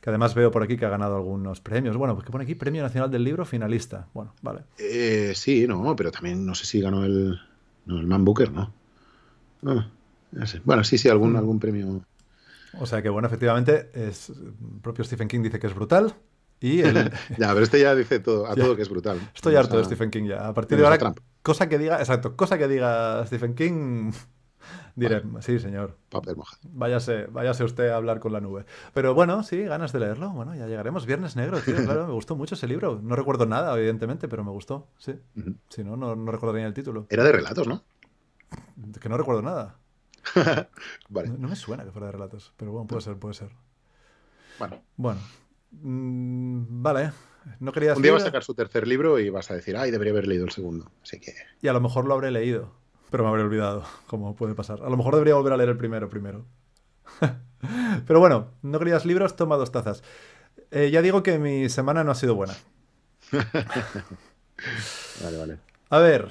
que además veo por aquí que ha ganado algunos premios. Bueno, pues que pone aquí Premio Nacional del Libro Finalista. Bueno, vale. Eh, sí, no, pero también no sé si ganó el, no, el Man Booker, ¿no? Ah, bueno, sí, sí, algún, mm. algún premio. O sea que, bueno, efectivamente, es, el propio Stephen King dice que es brutal, y ya, pero este ya dice todo, a todo que es brutal. Estoy harto de Stephen King ya. A partir de ahora, cosa que diga, exacto, cosa que diga Stephen King, diré, sí, señor. Papel mojado Váyase, váyase usted a hablar con la nube. Pero bueno, sí, ganas de leerlo. Bueno, ya llegaremos. Viernes Negro, tío, me gustó mucho ese libro. No recuerdo nada, evidentemente, pero me gustó, sí. Si no, no, no ni el título. Era de relatos, ¿no? Que no recuerdo nada. vale. no me suena que fuera de relatos, pero bueno, puede ser, puede ser. Bueno. Bueno. Mm, vale. No quería Un día a sacar su tercer libro y vas a decir, ay, debería haber leído el segundo. Así que. Y a lo mejor lo habré leído, pero me habré olvidado, como puede pasar. A lo mejor debería volver a leer el primero primero. pero bueno, no querías libros, toma dos tazas. Eh, ya digo que mi semana no ha sido buena. vale, vale. A ver,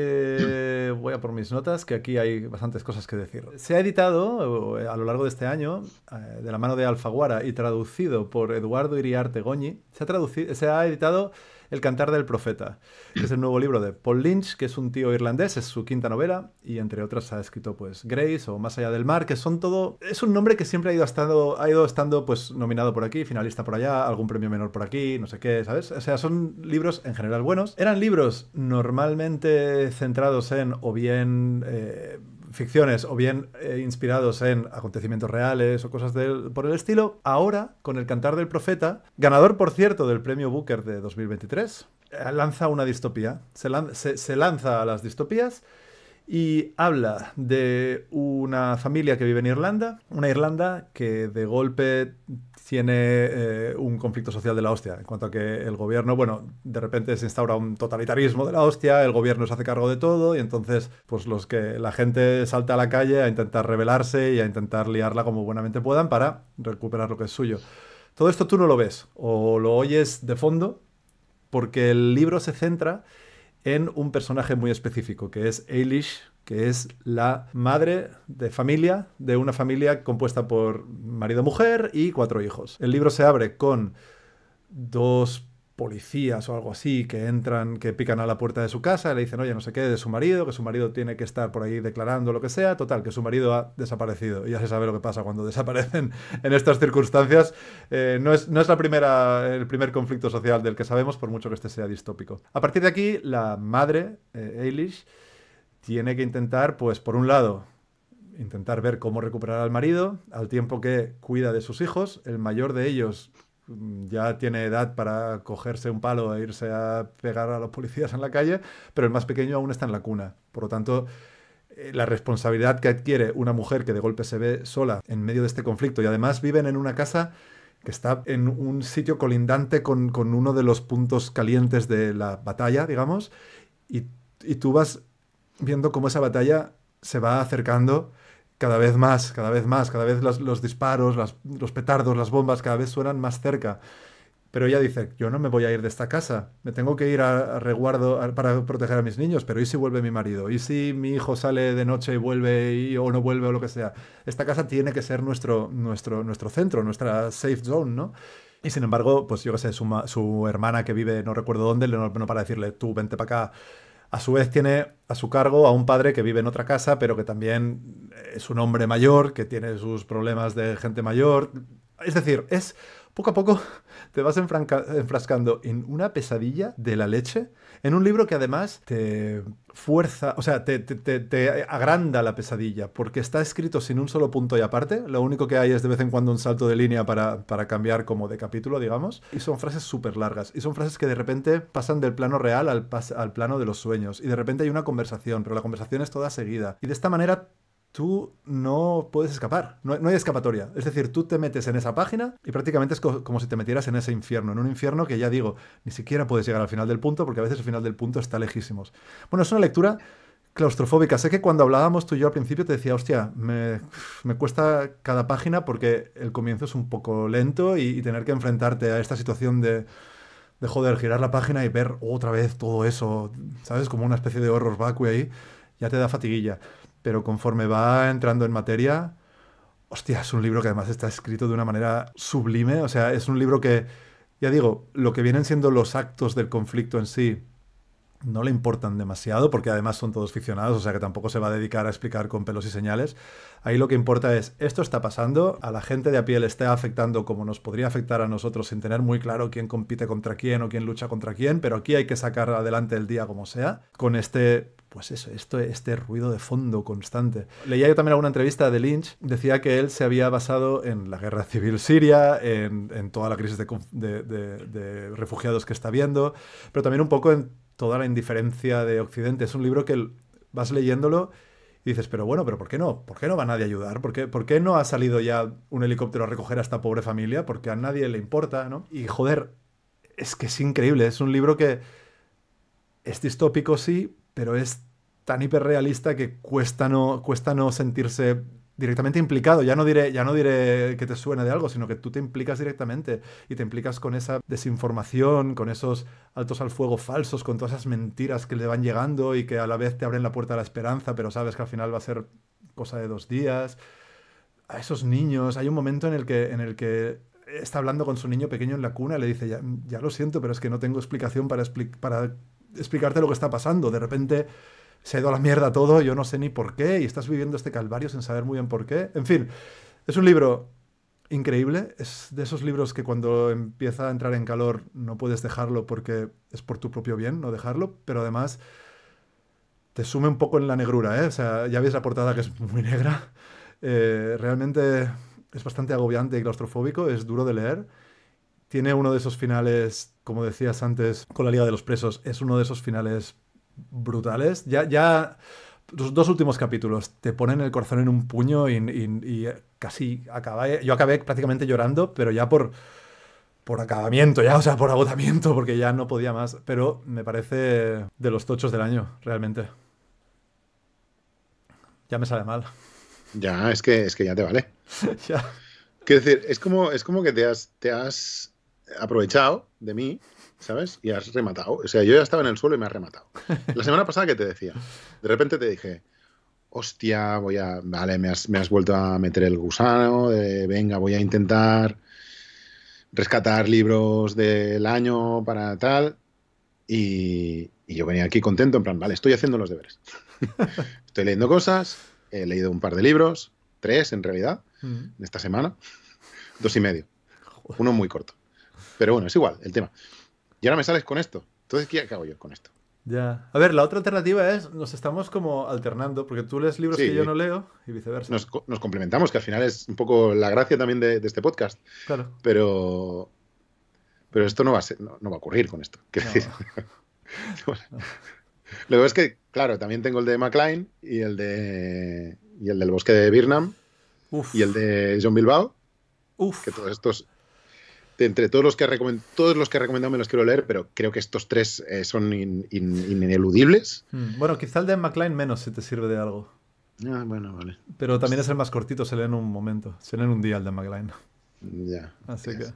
eh, voy a por mis notas, que aquí hay bastantes cosas que decir. Se ha editado eh, a lo largo de este año, eh, de la mano de Alfaguara y traducido por Eduardo Iriarte Goñi, se ha, se ha editado el Cantar del Profeta, que es el nuevo libro de Paul Lynch, que es un tío irlandés, es su quinta novela, y entre otras ha escrito pues Grace o Más allá del mar, que son todo... Es un nombre que siempre ha ido estando, ha ido estando pues nominado por aquí, finalista por allá, algún premio menor por aquí, no sé qué, ¿sabes? O sea, son libros en general buenos. Eran libros normalmente centrados en o bien... Eh, ficciones o bien eh, inspirados en acontecimientos reales o cosas por el estilo, ahora con El Cantar del Profeta, ganador por cierto del premio Booker de 2023, eh, lanza una distopía, se, se lanza a las distopías y habla de una familia que vive en Irlanda, una Irlanda que de golpe tiene eh, un conflicto social de la hostia, en cuanto a que el gobierno, bueno, de repente se instaura un totalitarismo de la hostia, el gobierno se hace cargo de todo y entonces, pues los que la gente salta a la calle a intentar rebelarse y a intentar liarla como buenamente puedan para recuperar lo que es suyo. Todo esto tú no lo ves o lo oyes de fondo porque el libro se centra en un personaje muy específico, que es Eilish, que es la madre de familia de una familia compuesta por marido-mujer y cuatro hijos. El libro se abre con dos policías o algo así que entran, que pican a la puerta de su casa, le dicen, oye, no se quede de su marido, que su marido tiene que estar por ahí declarando lo que sea, total, que su marido ha desaparecido. Y ya se sabe lo que pasa cuando desaparecen en estas circunstancias. Eh, no es, la primera, el primer conflicto social del que sabemos, por mucho que este sea distópico. A partir de aquí, la madre, eh, Eilish, tiene que intentar, pues, por un lado, intentar ver cómo recuperar al marido, al tiempo que cuida de sus hijos. El mayor de ellos Mm, ya tiene edad para cogerse un palo e irse a pegar a los policías en la calle, pero el más pequeño aún está en la cuna. Por lo tanto, eh, la responsabilidad que adquiere una mujer que de golpe se ve sola en medio de este conflicto y además viven en una casa que está en un sitio colindante con, uno de los puntos calientes de la batalla, digamos, y, y tú vas viendo cómo esa batalla se va acercando cada vez más, cada vez más, cada vez los disparos, las, los petardos, las bombas, cada vez suenan más cerca. Pero ella dice, yo no me voy a ir de esta casa, me tengo que ir a, reguardo para proteger a mis niños, pero ¿y si vuelve mi marido? ¿Y si mi hijo sale de noche y vuelve o no vuelve o lo que sea? Esta casa tiene que ser nuestro, nuestro, nuestro centro, nuestra safe zone, ¿no? Y sin embargo, pues yo qué sé, su, su hermana que vive no recuerdo dónde, le no para decirle, tú vente para acá a su vez tiene a su cargo a un padre que vive en otra casa, pero que también es un hombre mayor, que tiene sus problemas de gente mayor. Es decir, es poco a poco te vas enfrascando en una pesadilla de la leche, en un libro que además te fuerza, o sea, te, agranda la pesadilla, porque está escrito sin un solo punto y aparte, lo único que hay es de vez en cuando un salto de línea para, cambiar como de capítulo, digamos, y son frases súper largas, y son frases que de repente pasan del plano real al, al plano de los sueños, y de repente hay una conversación, pero la conversación es toda seguida, y de esta manera tú no puedes escapar, no, hay escapatoria. Es decir, tú te metes en esa página y prácticamente es como si te metieras en ese infierno, en un infierno que ya digo, ni siquiera puedes llegar al final del punto porque a veces el final del punto está lejísimos. Bueno, es una lectura claustrofóbica. Sé que cuando hablábamos tú y yo al principio te decía, hostia, me, cuesta cada página porque el comienzo es un poco lento y, tener que enfrentarte a esta situación de de joder, girar la página y ver otra vez todo eso, ¿sabes? Como una especie de horror vacui ahí, ya te da fatiguilla pero conforme va entrando en materia, hostia, es un libro que además está escrito de una manera sublime, o sea, es un libro que, ya digo, lo que vienen siendo los actos del conflicto en sí no le importan demasiado, porque además son todos ficcionados, o sea que tampoco se va a dedicar a explicar con pelos y señales. Ahí lo que importa es, esto está pasando, a la gente de a pie le está afectando como nos podría afectar a nosotros sin tener muy claro quién compite contra quién o quién lucha contra quién, pero aquí hay que sacar adelante el día como sea, con este pues eso, esto, este ruido de fondo constante. Leía yo también alguna entrevista de Lynch, decía que él se había basado en la guerra civil siria, en, toda la crisis de, refugiados que está viendo, pero también un poco en toda la indiferencia de Occidente. Es un libro que vas leyéndolo y dices, pero bueno, pero ¿por qué no? ¿Por qué no va nadie a ayudar? ¿Por qué, ¿Por qué no ha salido ya un helicóptero a recoger a esta pobre familia? Porque a nadie le importa, ¿no? Y joder, es que es increíble, es un libro que... Es distópico, sí, pero es tan hiperrealista que cuesta no, cuesta no sentirse directamente implicado. Ya no, diré, ya no diré que te suena de algo, sino que tú te implicas directamente y te implicas con esa desinformación, con esos altos al fuego falsos, con todas esas mentiras que le van llegando y que a la vez te abren la puerta a la esperanza, pero sabes que al final va a ser cosa de dos días. A esos niños, hay un momento en el que, en el que está hablando con su niño pequeño en la cuna, y le dice, ya, lo siento, pero es que no tengo explicación para, explicar para explicarte lo que está pasando. De repente se ha ido a la mierda todo, yo no sé ni por qué, y estás viviendo este calvario sin saber muy bien por qué. En fin, es un libro increíble, es de esos libros que cuando empieza a entrar en calor no puedes dejarlo porque es por tu propio bien no dejarlo, pero además te sume un poco en la negrura, ¿eh? O sea, ya ves la portada que es muy negra. Eh, realmente es bastante agobiante y claustrofóbico, es duro de leer tiene uno de esos finales, como decías antes, con la Liga de los Presos, es uno de esos finales brutales. Ya, ya los dos últimos capítulos te ponen el corazón en un puño y, casi acabé, yo acabé prácticamente llorando, pero ya por, por acabamiento, ya, o sea, por agotamiento, porque ya no podía más. Pero me parece de los tochos del año, realmente. Ya me sale mal. Ya, es que, es que ya te vale. ya. Quiero decir, es como, es como que te te has aprovechado de mí, ¿sabes? Y has rematado. O sea, yo ya estaba en el suelo y me has rematado. La semana pasada, que te decía? De repente te dije, hostia, voy a, vale, me has, me has vuelto a meter el gusano, venga, voy a intentar rescatar libros del año para tal. Y, yo venía aquí contento, en plan, vale, estoy haciendo los deberes. estoy leyendo cosas, he leído un par de libros, tres en realidad, mm. en esta semana, dos y medio. Uno muy corto. Pero bueno, es igual el tema. Y ahora me sales con esto. Entonces, ¿qué hago yo con esto? Ya. A ver, la otra alternativa es, nos estamos como alternando, porque tú lees libros que yo no leo y viceversa. Nos, complementamos, que al final es un poco la gracia también de, este podcast. Claro. Pero, pero esto no va, a no, va a ocurrir con esto. Lo que es que, claro, también tengo el de McLean y el de y el del bosque de Birnam y el de John Bilbao. Uf. Que todos estos entre todos los que todos los que he recomendado me los quiero leer, pero creo que estos tres eh, son ineludibles. Hmm. Bueno, quizá el de McLean menos si te sirve de algo. Ah, bueno, vale. Pero también es el más cortito, se lee en un momento, se lee en un día el de McLean. Ya. Así que.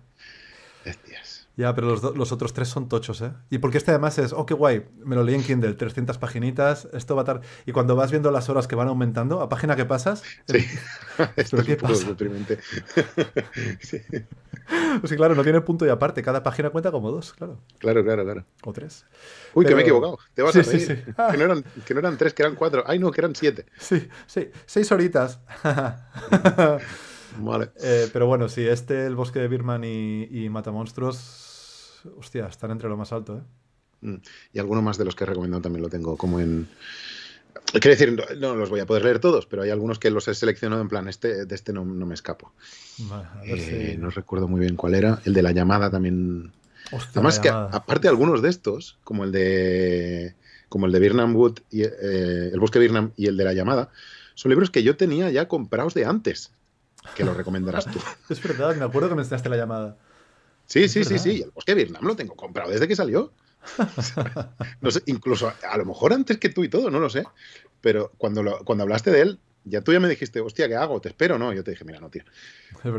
Ya, pero los, los, otros tres son tochos, ¿eh? Y porque este además es, oh, qué guay, me lo leí en Kindle, 300 paginitas, esto va a estar. Y cuando vas viendo las horas que van aumentando, a página que pasas... Sí, eh, esto es qué pasa? deprimente. Pues sí. claro, no tiene punto y aparte, cada página cuenta como dos, claro. Claro, claro, claro. O tres. Uy, que me he equivocado, te vas a reír. Que, no eran, que no eran tres, que eran cuatro. Ay, no, que eran siete. Sí, sí, seis horitas. Eh, pero bueno, si este, el bosque de Birman y, y Matamonstruos, hostia, están entre lo más alto, ¿eh? Mm. Y alguno más de los que he recomendado también lo tengo como en... Quiero decir, no, los voy a poder leer todos, pero hay algunos que los he seleccionado en plan, este, de este no, me escapo. Eh, no recuerdo muy bien cuál era. El de la llamada también. Además que aparte algunos de estos, como el de como el de Birnam Wood y eh, el bosque de Birnam y el de la llamada, son libros que yo tenía ya comprados de antes que lo recomendarás tú. es verdad, me acuerdo que me enseñaste la llamada. Sí, sí, sí, sí. El bosque de Vietnam lo tengo comprado desde que salió. incluso a, lo mejor antes que tú y todo, no lo sé. Pero cuando, cuando hablaste de él, ya tú ya me dijiste, hostia, ¿qué hago? ¿Te espero? No, yo te dije, mira, no, tío.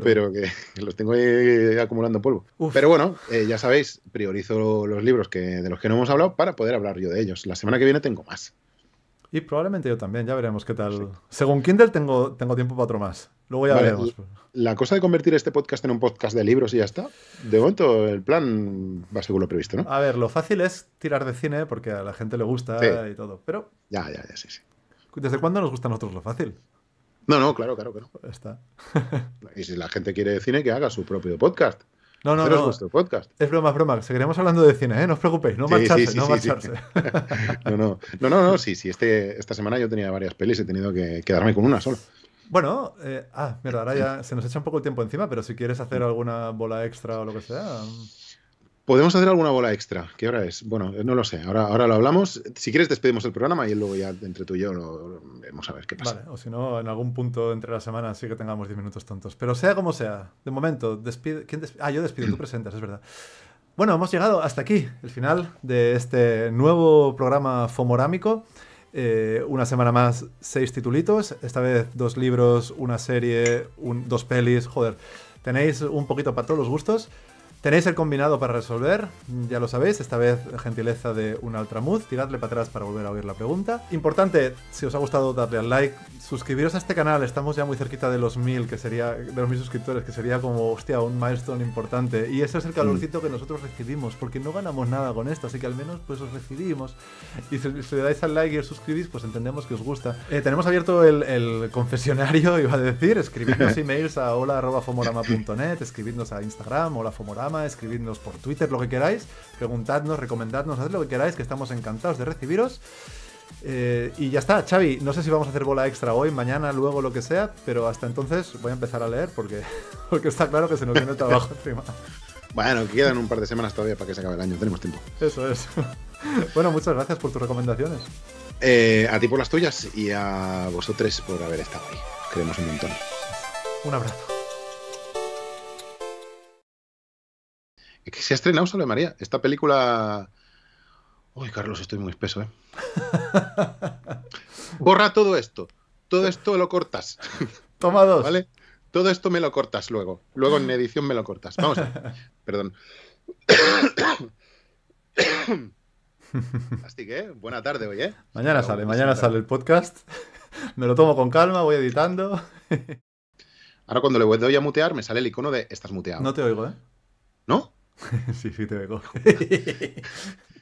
Pero que, los tengo eh, acumulando polvo. Pero bueno, eh, ya sabéis, priorizo los libros que, de los que no hemos hablado para poder hablar yo de ellos. La semana que viene tengo más. Y probablemente yo también, ya veremos qué tal. Según Kindle tengo, tengo tiempo para otro más. Luego ya veremos. Pues. La cosa de convertir este podcast en un podcast de libros y ya está. De momento, el plan va según lo previsto, ¿no? A ver, lo fácil es tirar de cine porque a la gente le gusta y todo. Pero. Ya, ya, ya, sí, sí. ¿Desde cuándo nos gusta a nosotros lo fácil? No, no, claro, claro, Está. y si la gente quiere de cine, que haga su propio podcast. No, no, no. podcast. Es broma, es broma. Seguiremos hablando de cine, ¿eh? No os preocupéis, no marcharse, no marcharse. no, no, no, no, no, sí, sí. Este, esta semana yo tenía varias pelis, he tenido que quedarme con una sola. Bueno, eh, ah, ahora ya se nos echa un poco el tiempo encima, pero si quieres hacer alguna bola extra o lo que sea. Mm. Podemos hacer alguna bola extra. ¿Qué hora es? Bueno, eh, no lo sé. Ahora, ahora lo hablamos. Si quieres, despedimos el programa y luego ya entre tú y yo lo, vamos a ver qué pasa. Vale, o si no, en algún punto entre la semana sí que tengamos 10 minutos tontos. Pero sea como sea, de momento, Ah, yo despido, tú presentas, es verdad. Bueno, hemos llegado hasta aquí, el final de este nuevo programa fomorámico. Eh, una semana más, seis titulitos. Esta vez dos libros, una serie, dos pelis. Joder, tenéis un poquito para todos los gustos. Tenéis el combinado para resolver, ya lo sabéis, esta vez gentileza de un Altramuz, tiradle para atrás para volver a oír la pregunta. Importante, si os ha gustado dadle al like, suscribiros a este canal, estamos ya muy cerquita de los mil, que sería, de los mil suscriptores, que sería como, hostia, un milestone importante. Y ese es el calorcito mm. que nosotros recibimos, porque no ganamos nada con esto, así que al menos pues os recibimos. Y si, le dais al like y os suscribís, pues entendemos que os gusta. Eh, tenemos abierto el, confesionario, iba a decir, escribidnos emails a hola.fomorama.net, escribidnos a Instagram, hola.fomorama escribirnos escribidnos por Twitter, lo que queráis, preguntadnos, recomendadnos, haced lo que queráis, que estamos encantados de recibiros. Eh, y ya está, Xavi, no sé si vamos a hacer bola extra hoy, mañana, luego, lo que sea, pero hasta entonces voy a empezar a leer porque, porque está claro que se nos viene el trabajo encima. Bueno, quedan un par de semanas todavía para que se acabe el año, tenemos tiempo. Eso es. Bueno, muchas gracias por tus recomendaciones. Eh, a ti por las tuyas y a vosotros por haber estado ahí. Queremos un montón. Un abrazo. que se ha estrenado Salve María. Esta película. Uy, Carlos, estoy muy espeso, ¿eh? Borra todo esto. Todo esto lo cortas. Toma dos. ¿Vale? Todo esto me lo cortas luego. Luego en edición me lo cortas. Vamos. Perdón. Así que, buena tarde hoy, ¿eh? Mañana sale, mañana sale el podcast. Me lo tomo con calma, voy editando. Ahora cuando le doy a mutear me sale el icono de estás muteado. No te oigo, ¿eh? ¿No? sí, sí te veo.